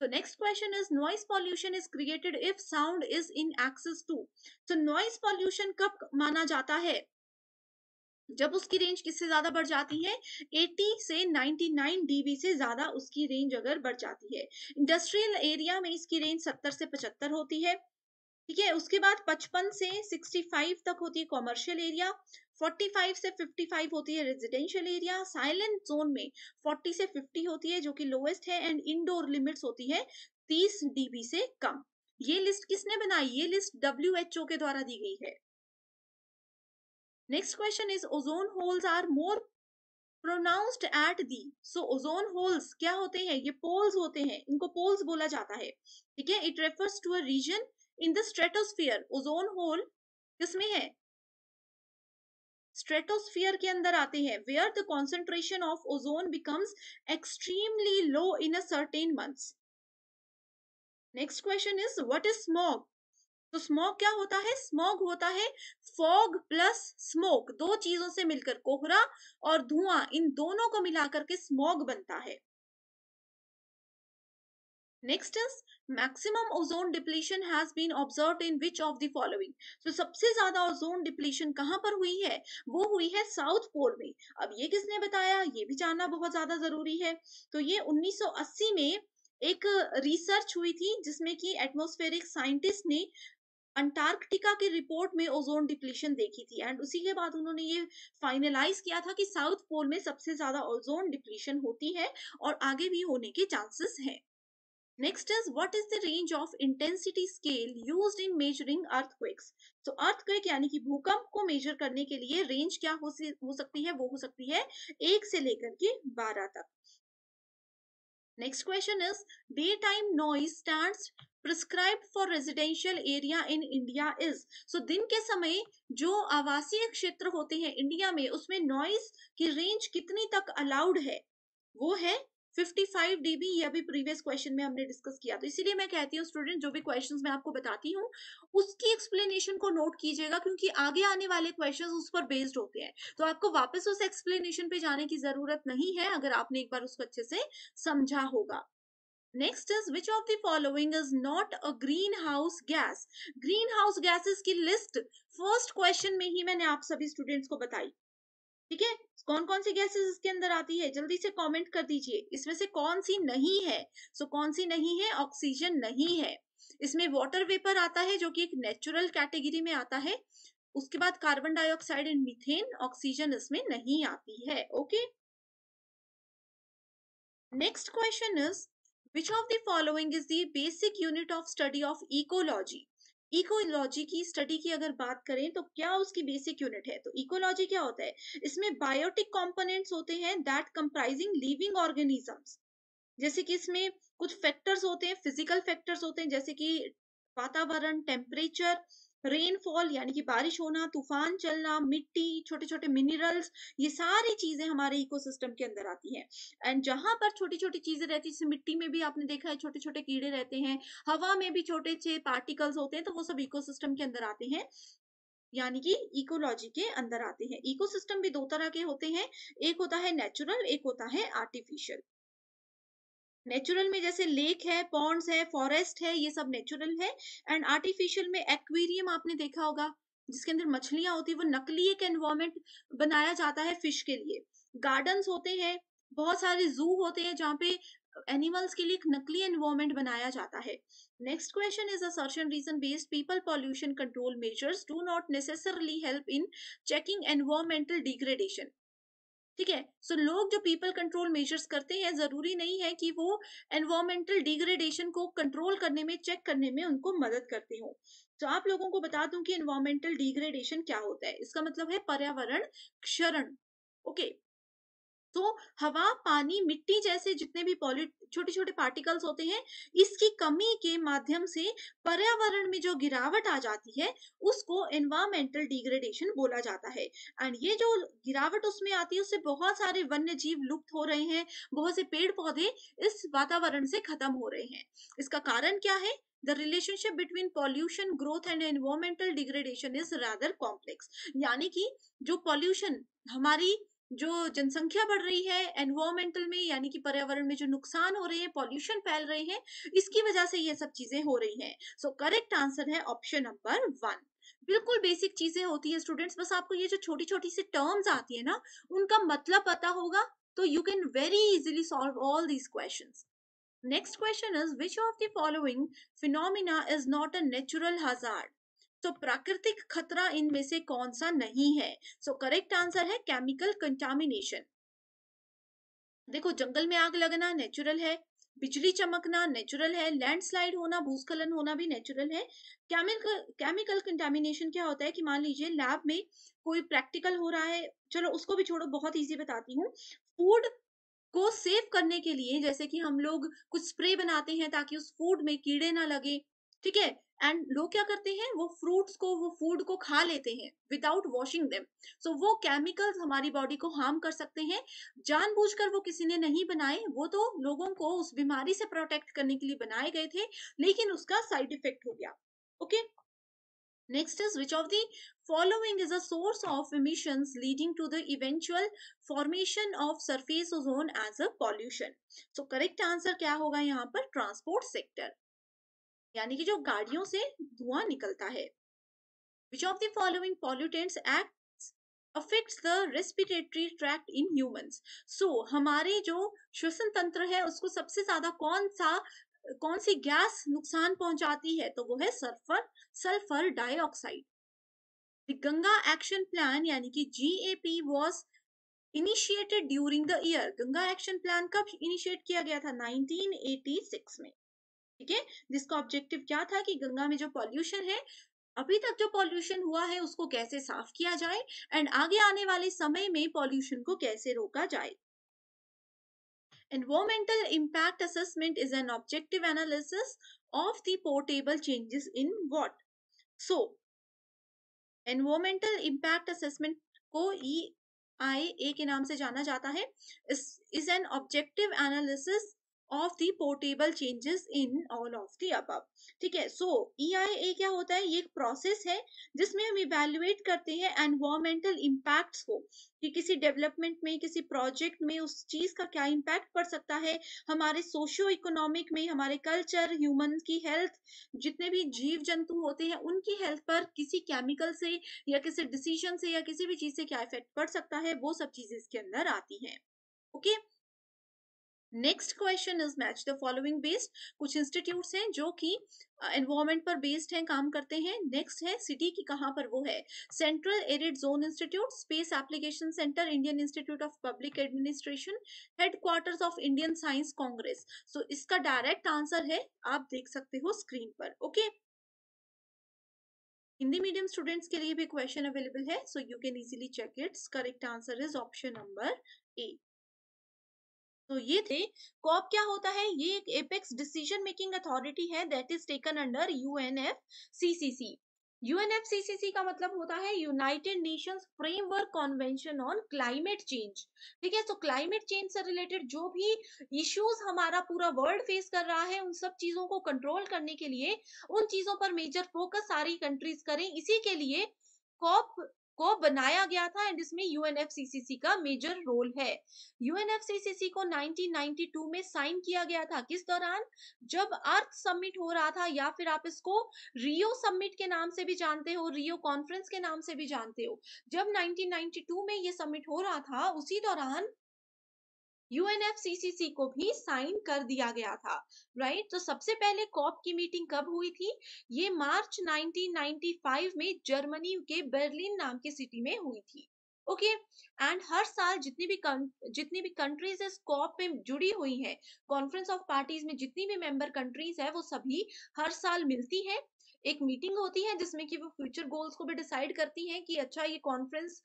So next question is noise pollution is created if sound is in access to. So noise pollution कब माना जाता है जब उसकी रेंज किससे ज्यादा बढ़ जाती है 80 से 99 डीबी से ज्यादा उसकी रेंज अगर बढ़ जाती है इंडस्ट्रियल एरिया में इसकी रेंज 70 से 75 होती है ठीक है उसके बाद 55 से 65 तक होती है कॉमर्शियल एरिया 45 से 55 होती है रेजिडेंशियल एरिया साइलेंट जोन में 40 से 50 होती है जो कि लोएस्ट है एंड इंडोर लिमिट्स होती है 30 डीबी से कम ये लिस्ट किसने बनाई ये लिस्ट डब्ल्यू के द्वारा दी गई है next question is ozone holes are more pronounced at the so ozone holes क्या होते हैं ये पोल्स होते हैं इनको पोल्स बोला जाता है ठीक है it refers to a region in the stratosphere ozone hole किसमें है स्ट्रेटोस्फियर के अंदर आते हैं where the concentration of ozone becomes extremely low in a certain months next question is what is smog तो स्मॉग क्या होता है स्मॉग होता है फॉग प्लस स्मोक दो चीजों से मिलकर कोहरा और धुआं इन दोनों को मिलाकर के स्मॉग बनता है next is maximum ozone depletion has been observe in which of the following तो सबसे ज्यादा ओजोन डिप्लीशन कहाँ पर हुई है वो हुई है साउथ पोल में अब ये किसने बताया ये भी जानना बहुत ज्यादा जरूरी है तो ये 1980 में एक रिसर्च हुई थी जिसमें कि एटमोस्फेरिक साइंटिस्ट ने अंटार्कटिका की रिपोर्ट में ओजोन डिप्लीशन देखी थी एंड उसी के बाद उन्होंने ये फाइनलाइज किया था कि साउथ पोल में सबसे ज्यादा ओजोन डिप्लीशन होती है और आगे भी होने के चांसेस हैं Next is what is the range of intensity scale used in measuring earthquakes? So earthquake यानी कि भूकंप को मेजर करने के लिए रेंज क्या हो, हो सकती है वो हो सकती है एक से लेकर के बारह तक Next question is day time noise stands prescribe for residential area in India is so दिन के समय जो आवासीय क्षेत्र होते हैं इंडिया में उसमें नॉइस की रेंज कितनी तक अलाउड है वो है 55 dB ये अभी प्रीवियस क्वेश्चन में हमने डिस्कस किया तो इसीलिए मैं कहती हूँ स्टूडेंट जो भी क्वेश्चंस मैं आपको बताती हूँ उसकी एक्सप्लेनेशन को नोट कीजिएगा क्योंकि आगे आने वाले क्वेश्चंस उस पर बेस्ड होते हैं तो आपको वापस उस एक्सप्लेनेशन पे जाने की जरूरत नहीं है अगर आपने एक बार उसको अच्छे से समझा होगा next is which of the following is not a green house gas green house gases की लिस्ट फर्स्ट क्वेश्चन में ही मैंने आप सभी स्टूडेंट्स को बताई ठीक है कौन कौन सी गैसेस इसके अंदर आती है जल्दी से कमेंट कर दीजिए इसमें से कौन सी नहीं है सो so, कौन सी नहीं है ऑक्सीजन नहीं है इसमें वाटर वेपर आता है जो कि एक नेचुरल कैटेगरी में आता है उसके बाद carbon dioxide and methane oxygen इसमें नहीं आती है okay next question is which of the following is the basic unit of study of ecology ecology की स्टडी की अगर बात करें तो क्या उसकी बेसिक यूनिट है तो इकोलॉजी क्या होता है इसमें बायोटिक कॉम्पोनेंट्स होते हैं दैट कंप्राइजिंग लिविंग ऑर्गेनिजम्स जैसे कि इसमें कुछ फैक्टर्स होते हैं फिजिकल फैक्टर्स होते हैं जैसे कि वातावरण टेम्परेचर रेनफॉल यानी कि बारिश होना तूफान चलना मिट्टी छोटे छोटे मिनरल्स ये सारी चीजें हमारे इकोसिस्टम के अंदर आती हैं एंड जहां पर छोटी छोटी चीजें रहती है मिट्टी में भी आपने देखा है छोटे छोटे कीड़े रहते हैं हवा में भी छोटे छे पार्टिकल्स होते हैं तो वो सब इकोसिस्टम के अंदर आते हैं यानी कि इकोलॉजी के अंदर आते हैं इकोसिस्टम भी दो तरह के होते हैं एक होता है नेचुरल एक होता है आर्टिफिशियल नेचुरल में जैसे लेक है पॉन्ड्स है फॉरेस्ट है ये सब नेचुरल है एंड आर्टिफिशियल में एक्वेरियम आपने देखा होगा जिसके अंदर मछलियां होती है वो नकली एक एनवायरमेंट बनाया जाता है फिश के लिए गार्डन्स होते हैं बहुत सारे जू होते हैं जहाँ पे एनिमल्स के लिए एक नकली एनवायरमेंट बनाया जाता है next question is assertion reason based people pollution control measures do not necessarily help in checking environmental degradation ठीक है सो so, लोग जो पीपल कंट्रोल मेजर्स करते हैं जरूरी नहीं है कि वो एनवायरमेंटल डिग्रेडेशन को कंट्रोल करने में चेक करने में उनको मदद करते हो तो आप लोगों को बता दूं कि एनवायरमेंटल डिग्रेडेशन क्या होता है इसका मतलब है पर्यावरण क्षरण ओके okay, तो हवा पानी मिट्टी जैसे जितने भी छोटे छोटे पार्टिकल्स होते हैं इसकी कमी के माध्यम से पर्यावरण में जो गिरावट आ जाती है उसको एनवायरमेंटल डिग्रेडेशन बोला जाता है एंड ये जो गिरावट उसमें आती है उससे बहुत सारे वन्य जीव लुप्त हो रहे हैं बहुत से पेड़ पौधे इस वातावरण से खत्म हो रहे हैं इसका कारण क्या है the relationship between pollution growth and environmental degradation is rather complex यानी कि जो पॉल्यूशन हमारी जो जनसंख्या बढ़ रही है एनवायरमेंटल में यानी कि पर्यावरण में जो नुकसान हो रहे हैं पॉल्यूशन फैल रहे हैं इसकी वजह से ये सब चीजें हो रही हैं सो करेक्ट आंसर है ऑप्शन नंबर वन बिल्कुल बेसिक चीजें होती है स्टूडेंट्स बस आपको ये जो छोटी छोटी सी टर्म्स आती है ना उनका मतलब पता होगा तो you can very easily solve all these question next question is which of phenomena is not a natural hazard तो प्राकृतिक खतरा इनमें से कौन सा नहीं है सो करेक्ट आंसर है केमिकल कंटामिनेशन देखो जंगल में आग लगना नेचुरल है बिजली चमकना नेचुरल है लैंडस्लाइड होना भूस्खलन होना भी नेचुरल है केमिकल केमिकल कंटामिनेशन क्या होता है कि मान लीजिए लैब में कोई प्रैक्टिकल हो रहा है चलो उसको भी छोड़ो बहुत इजी बताती हूँ फूड को सेव करने के लिए जैसे कि हम लोग कुछ स्प्रे बनाते हैं ताकि उस फूड में कीड़े ना लगे ठीक है एंड लोग क्या करते हैं वो फ्रूट्स को वो फूड को खा लेते हैं विदाउट वॉशिंग देम सो वो केमिकल्स हमारी बॉडी को हार्म कर सकते हैं जानबूझकर वो किसी ने नहीं बनाए वो तो लोगों को उस बीमारी से प्रोटेक्ट करने के लिए बनाए गए थे लेकिन उसका साइड इफेक्ट हो गया okay next is which of the following is a source of emission leading to the eventual formation of surface ozone as a pollution so correct answer क्या होगा यहाँ पर ट्रांसपोर्ट सेक्टर यानी कि जो गाड़ियों से धुआं निकलता है which of the following pollutants act affects the respiratory tract in humans so हमारे जो श्वसन तंत्र है उसको सबसे ज्यादा कौन सा कौन सी गैस नुकसान पहुंचाती है तो वो है sulphur sulphur dioxide Ganga action plan यानी कि G A P was initiated during the year Ganga action plan कब इनिशिएट किया गया था 1986 में ठीक है जिसका ऑब्जेक्टिव क्या था कि गंगा में जो पॉल्यूशन है अभी तक जो पॉल्यूशन हुआ है उसको कैसे साफ किया जाए एंड आगे आने वाले समय में पॉल्यूशन को कैसे रोका जाए environmental impact assessment is an objective analysis of the portable changes in what so environmental impact assessment को ई आई ए के नाम से जाना जाता है इस is an objective analysis of the portable changes in all of the अब ठीक है सो ई आई ए क्या होता है ये एक प्रोसेस है जिसमें हम इवेल्युएट करते हैं एनवायरमेंटल इम्पैक्ट को कि किसी डेवलपमेंट में किसी प्रोजेक्ट में उस चीज का क्या इम्पैक्ट पड़ सकता है हमारे सोशियो इकोनॉमिक में हमारे कल्चर ह्यूमन की हेल्थ जितने भी जीव जंतु होते हैं उनकी हेल्थ पर किसी केमिकल से या किसी डिसीजन से या किसी भी चीज से क्या इफेक्ट पड़ सकता है वो सब चीजें इसके अंदर आती हैं okay okay? Next question is match the following based कुछ इंस्टीट्यूट हैं जो कि एनवायरमेंट पर बेस्ड हैं काम करते हैं नेक्स्ट है सिटी की कहां पर वो है central arid zone institute space application centre Indian institute of public administration headquarters of Indian science congress so इसका डायरेक्ट आंसर है आप देख सकते हो स्क्रीन पर ओके हिंदी मीडियम स्टूडेंट्स के लिए भी क्वेश्चन अवेलेबल है so you can easily check it's correct answer is option number A तो ये थे कॉप क्या होता है ये एक एपेक्स डिसीजन मेकिंग अथॉरिटी है that is taken under UNF CCC UNFCCC का मतलब होता है United Nations framework convention on climate change ठीक है सो तो क्लाइमेट चेंज से रिलेटेड जो भी इश्यूज हमारा पूरा वर्ल्ड फेस कर रहा है उन सब चीजों को कंट्रोल करने के लिए उन चीजों पर मेजर फोकस सारी कंट्रीज करें इसी के लिए कॉप को बनाया गया था एंड इसमें यूएनएफसीसीसी का मेजर रोल है यूएनएफसीसीसी को 1992 में साइन किया गया था किस दौरान जब अर्थ समिट हो रहा था या फिर आप इसको रियो समिट के नाम से भी जानते हो रियो कॉन्फ्रेंस के नाम से भी जानते हो जब 1992 में ये समिट हो रहा था उसी दौरान यूएनएफसीसीसी को भी साइन कर दिया गया था राइट तो सबसे पहले कॉप की मीटिंग कब हुई थी ये मार्च 1995 में जर्मनी के बर्लिन नाम के सिटी में हुई थी ओके okay. एंड हर साल जितनी भी जितनी भी कंट्रीज इस कॉप में जुड़ी हुई हैं कॉन्फ्रेंस ऑफ पार्टीज में जितनी भी मेंबर कंट्रीज है वो सभी हर साल मिलती हैं एक मीटिंग होती है जिसमें कि वो फ्यूचर गोल्स को भी डिसाइड करती हैं कि अच्छा ये कॉन्फ्रेंस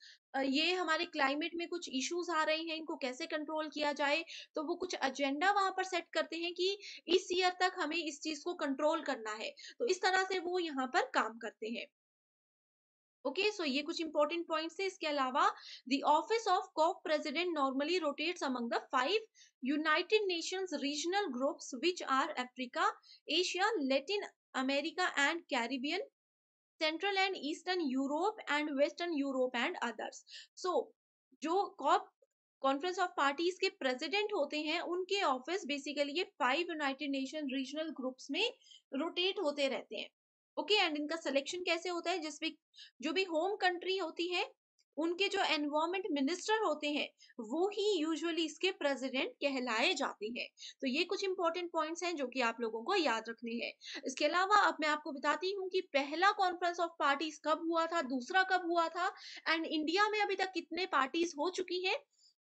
ये हमारे क्लाइमेट में कुछ इश्यूज आ रहे हैं इनको कैसे कंट्रोल किया जाए तो वो कुछ एजेंडा वहां पर सेट करते हैं कि इस ईयर तक हमें इस चीज को कंट्रोल करना है तो इस तरह से वो यहाँ पर काम करते हैं ओके okay, सो so ये कुछ इंपॉर्टेंट पॉइंट्स है इसके अलावा the office of COP president normally rotates among the five United Nations regional groups which are Africa Asia Latin America and Caribbean central and eastern Europe and western Europe and others so जो COP conference of parties के president होते हैं उनके office basically ये five United Nation regional groups में rotate होते रहते हैं ओके okay, एंड इनका सिलेक्शन कैसे होता है जिसमें जो भी होम कंट्री होती है उनके जो एनवायरमेंट मिनिस्टर होते हैं वो ही यूजुअली इसके प्रेसिडेंट कहलाए जाते हैं तो ये कुछ इंपॉर्टेंट पॉइंट्स हैं जो कि आप लोगों को याद रखने हैं इसके अलावा अब मैं आपको बताती हूँ कि पहला कॉन्फ्रेंस ऑफ पार्टीज कब हुआ था दूसरा कब हुआ था एंड इंडिया में अभी तक कितने पार्टीज हो चुकी हैं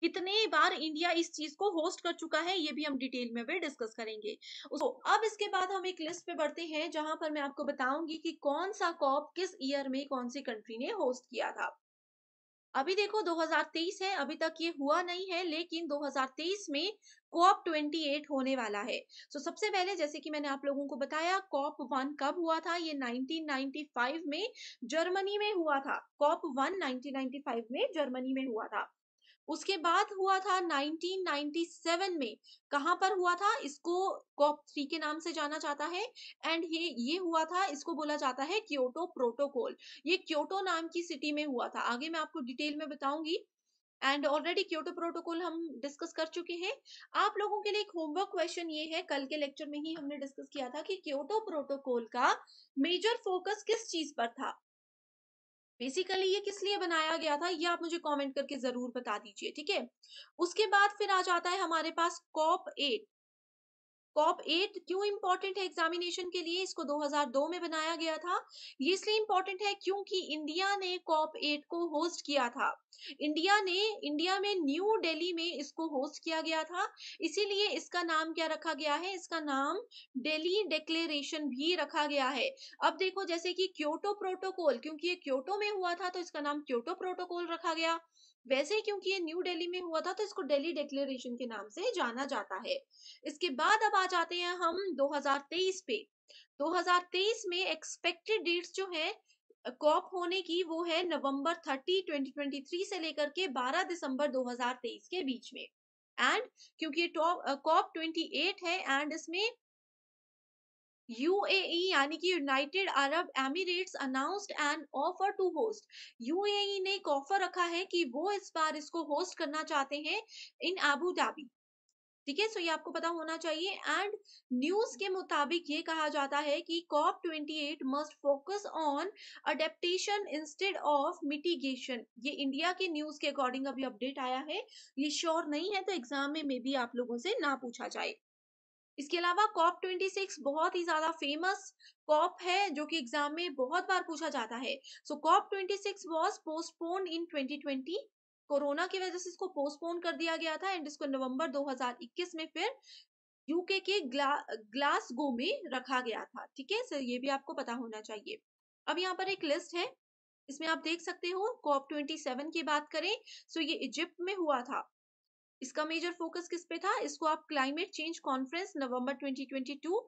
कितने बार इंडिया इस चीज को होस्ट कर चुका है ये भी हम डिटेल में भी डिस्कस करेंगे तो अब इसके बाद हम एक लिस्ट पे बढ़ते हैं जहां पर मैं आपको बताऊंगी कि कौन सा कॉप किस ईयर में कौन सी कंट्री ने होस्ट किया था अभी देखो 2023 है अभी तक ये हुआ नहीं है लेकिन 2023 में कॉप 28 होने वाला है सो so, सबसे पहले जैसे कि मैंने आप लोगों को बताया कॉप वन कब हुआ था ये 1995 में जर्मनी में हुआ था कॉप वन 1995 में जर्मनी में हुआ था उसके बाद हुआ था 1997 में कहां पर हुआ था इसको कॉप थ्री के नाम से जाना जाता है एंड ये ये हुआ था इसको बोला जाता है क्योटो प्रोटोकॉल ये क्योटो नाम की सिटी में हुआ था आगे मैं आपको डिटेल में बताऊंगी एंड ऑलरेडी क्योटो प्रोटोकॉल हम डिस्कस कर चुके हैं आप लोगों के लिए एक होमवर्क क्वेश्चन ये है कल के लेक्चर में ही हमने डिस्कस किया था कि क्योटो प्रोटोकॉल का मेजर फोकस किस चीज पर था बेसिकली ये किस लिए बनाया गया था ये आप मुझे कमेंट करके जरूर बता दीजिए ठीक है उसके बाद फिर आ जाता है हमारे पास कॉप एट कॉप एट क्यों इम्पोर्टेंट है एग्जामिनेशन के लिए इसको 2002 में बनाया गया था ये इसलिए इंपॉर्टेंट है क्योंकि इंडिया ने कॉप एट को होस्ट किया था इंडिया ने इंडिया में न्यू दिल्ली में इसको होस्ट किया गया था इसीलिए इसका नाम क्या रखा गया है इसका नाम दिल्ली डिक्लेरेशन भी रखा गया है अब देखो जैसे कि क्योटो प्रोटोकॉल क्योंकि ये क्योटो में हुआ था तो इसका नाम क्योटो प्रोटोकॉल रखा गया वैसे ही क्योंकि ये न्यू दिल्ली में हुआ था तो इसको दिल्ली डिक्लेरेशन के नाम से जाना जाता है इसके बाद अब आ जाते हैं हम 2023 पे 2023 में एक्सपेक्टेड डेट्स जो है कॉप होने की वो है नवंबर 30 2023 से लेकर के 12 दिसंबर 2023 के बीच में एंड क्योंकि ये टॉप कॉप 28 है एंड इसमें UAE यानी कि United Arab Emirates announced an offer to host UAE ने एक ऑफर रखा है कि वो इस बार इसको होस्ट करना चाहते हैं इन अबू धाबी ठीक है सो ये आपको पता होना चाहिए एंड न्यूज के मुताबिक ये कहा जाता है कि COP 28 must focus on adaptation instead of mitigation ये इंडिया के न्यूज के अकॉर्डिंग अभी अपडेट आया है ये श्योर नहीं है तो एग्जाम में मे भी आप लोगों से ना पूछा जाए इसके अलावा कॉप ट्वेंटी सिक्स बहुत ही ज्यादा फेमस कॉप है जो कि एग्जाम में बहुत बार पूछा जाता है so COP six was postpone in twenty corona की वजह से इसको पोस्टपोन कर दिया गया था एंड इसको नवंबर 2021 में फिर यूके के ग्ला, ग्लासगो में रखा गया था ठीक है सर ये भी आपको पता होना चाहिए अब यहाँ पर एक लिस्ट है इसमें आप देख सकते हो कॉप 27 की बात करें सो ये इजिप्ट में हुआ था इसका मेजर फोकस किस पे था इसको आप क्लाइमेट चेंज कॉन्फ्रेंस नवंबर 2022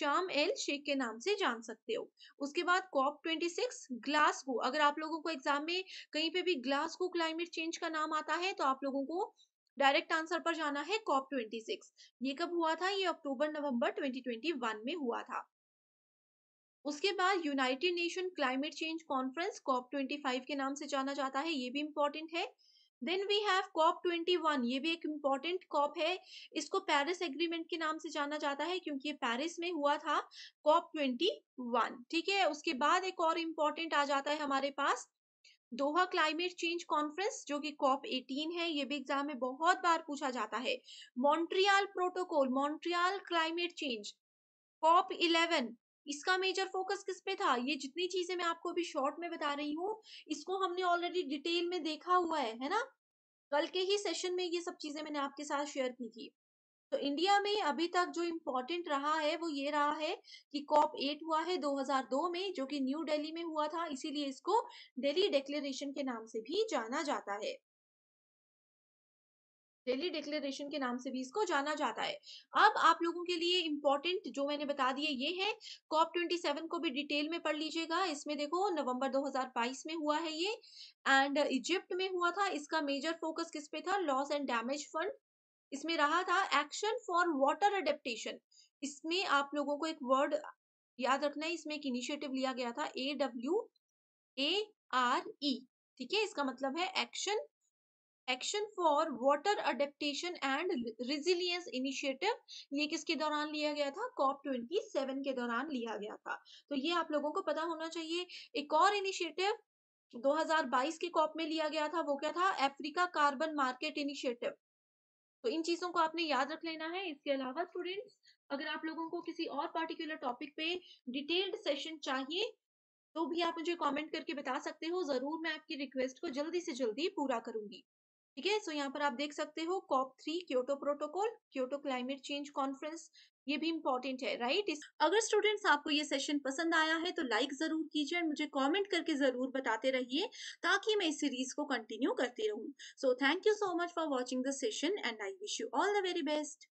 शाम एल शेख के नाम से जान सकते हो उसके बाद कॉप 26 ग्लासगो अगर आप लोगों को एग्जाम में कहीं पे भी ग्लासगो क्लाइमेट चेंज का नाम आता है तो आप लोगों को डायरेक्ट आंसर पर जाना है कॉप 26 ये कब हुआ था ये अक्टूबर नवंबर 2021 में हुआ था उसके बाद United Nation climate change conference COP 25 के नाम से जाना जाता है ये भी इंपॉर्टेंट है then we have COP twenty one ये भी एक इम्पॉर्टेंट कॉप है इसको पेरिस एग्रीमेंट के नाम से जाना जाता है क्योंकि ये पेरिस में हुआ था कॉप ट्वेंटी वन ठीक है उसके बाद एक और इम्पॉर्टेंट आ जाता है हमारे पास दोहा क्लाइमेट चेंज कॉन्फ्रेंस जो कि कॉप एटीन है ये भी एग्जाम में बहुत बार पूछा जाता है Montreal protocol Montreal climate change COP eleven इसका मेजर फोकस किस पे था ये जितनी चीजें मैं आपको अभी शॉर्ट में बता रही हूँ इसको हमने ऑलरेडी डिटेल में देखा हुआ है है ना कल के ही सेशन में ये सब चीजें मैंने आपके साथ शेयर की थी तो इंडिया में अभी तक जो इम्पोर्टेंट रहा है वो ये रहा है कि कॉप एट हुआ है 2002 में जो कि न्यू दिल्ली में हुआ था इसीलिए इसको दिल्ली डेक्लेरेशन के नाम से भी जाना जाता है दिल्ली डिक्लेरेशन के नाम से भी इसको जाना जाता है अब आप लोगों के लिए इम्पोर्टेंट जो मैंने बता दिए ये है कॉप ट्वेंटी सेवन को भी डिटेल में पढ़ लीजिएगा इसमें देखो नवंबर 2022 में हुआ है ये एंड इजिप्ट में हुआ था इसका मेजर फोकस किस पे था लॉस एंड डैमेज फंड इसमें रहा था एक्शन फॉर वाटर अडेप्टेशन इसमें आप लोगों को एक वर्ड याद रखना है इसमें एक इनिशिएटिव लिया गया था A W A R E ठीक है इसका मतलब है action action for water adaptation and resilience initiative ये किसके दौरान लिया गया था कॉप ट्वेंटी सेवन के दौरान लिया गया था तो ये आप लोगों को पता होना चाहिए एक और इनिशिएटिव 2022 के कॉप में लिया गया था वो क्या था अफ्रीका कार्बन मार्केट इनिशिएटिव तो इन चीजों को आपने याद रख लेना है इसके अलावा स्टूडेंट्स अगर आप लोगों को किसी और पार्टिकुलर टॉपिक पे डिटेल्ड सेशन चाहिए तो भी आप मुझे कमेंट करके बता सकते हो जरूर मैं आपकी रिक्वेस्ट को जल्दी से जल्दी पूरा करूंगी ठीक है सो यहाँ पर आप देख सकते हो COP three Kyoto protocol Kyoto climate change conference ये भी इम्पोर्टेंट है राइट अगर स्टूडेंट्स आपको ये सेशन पसंद आया है तो लाइक जरूर कीजिए और मुझे कमेंट करके जरूर बताते रहिए ताकि मैं इस सीरीज को कंटिन्यू करती रहूँ so thank you so much for watching the session and I wish you all the very best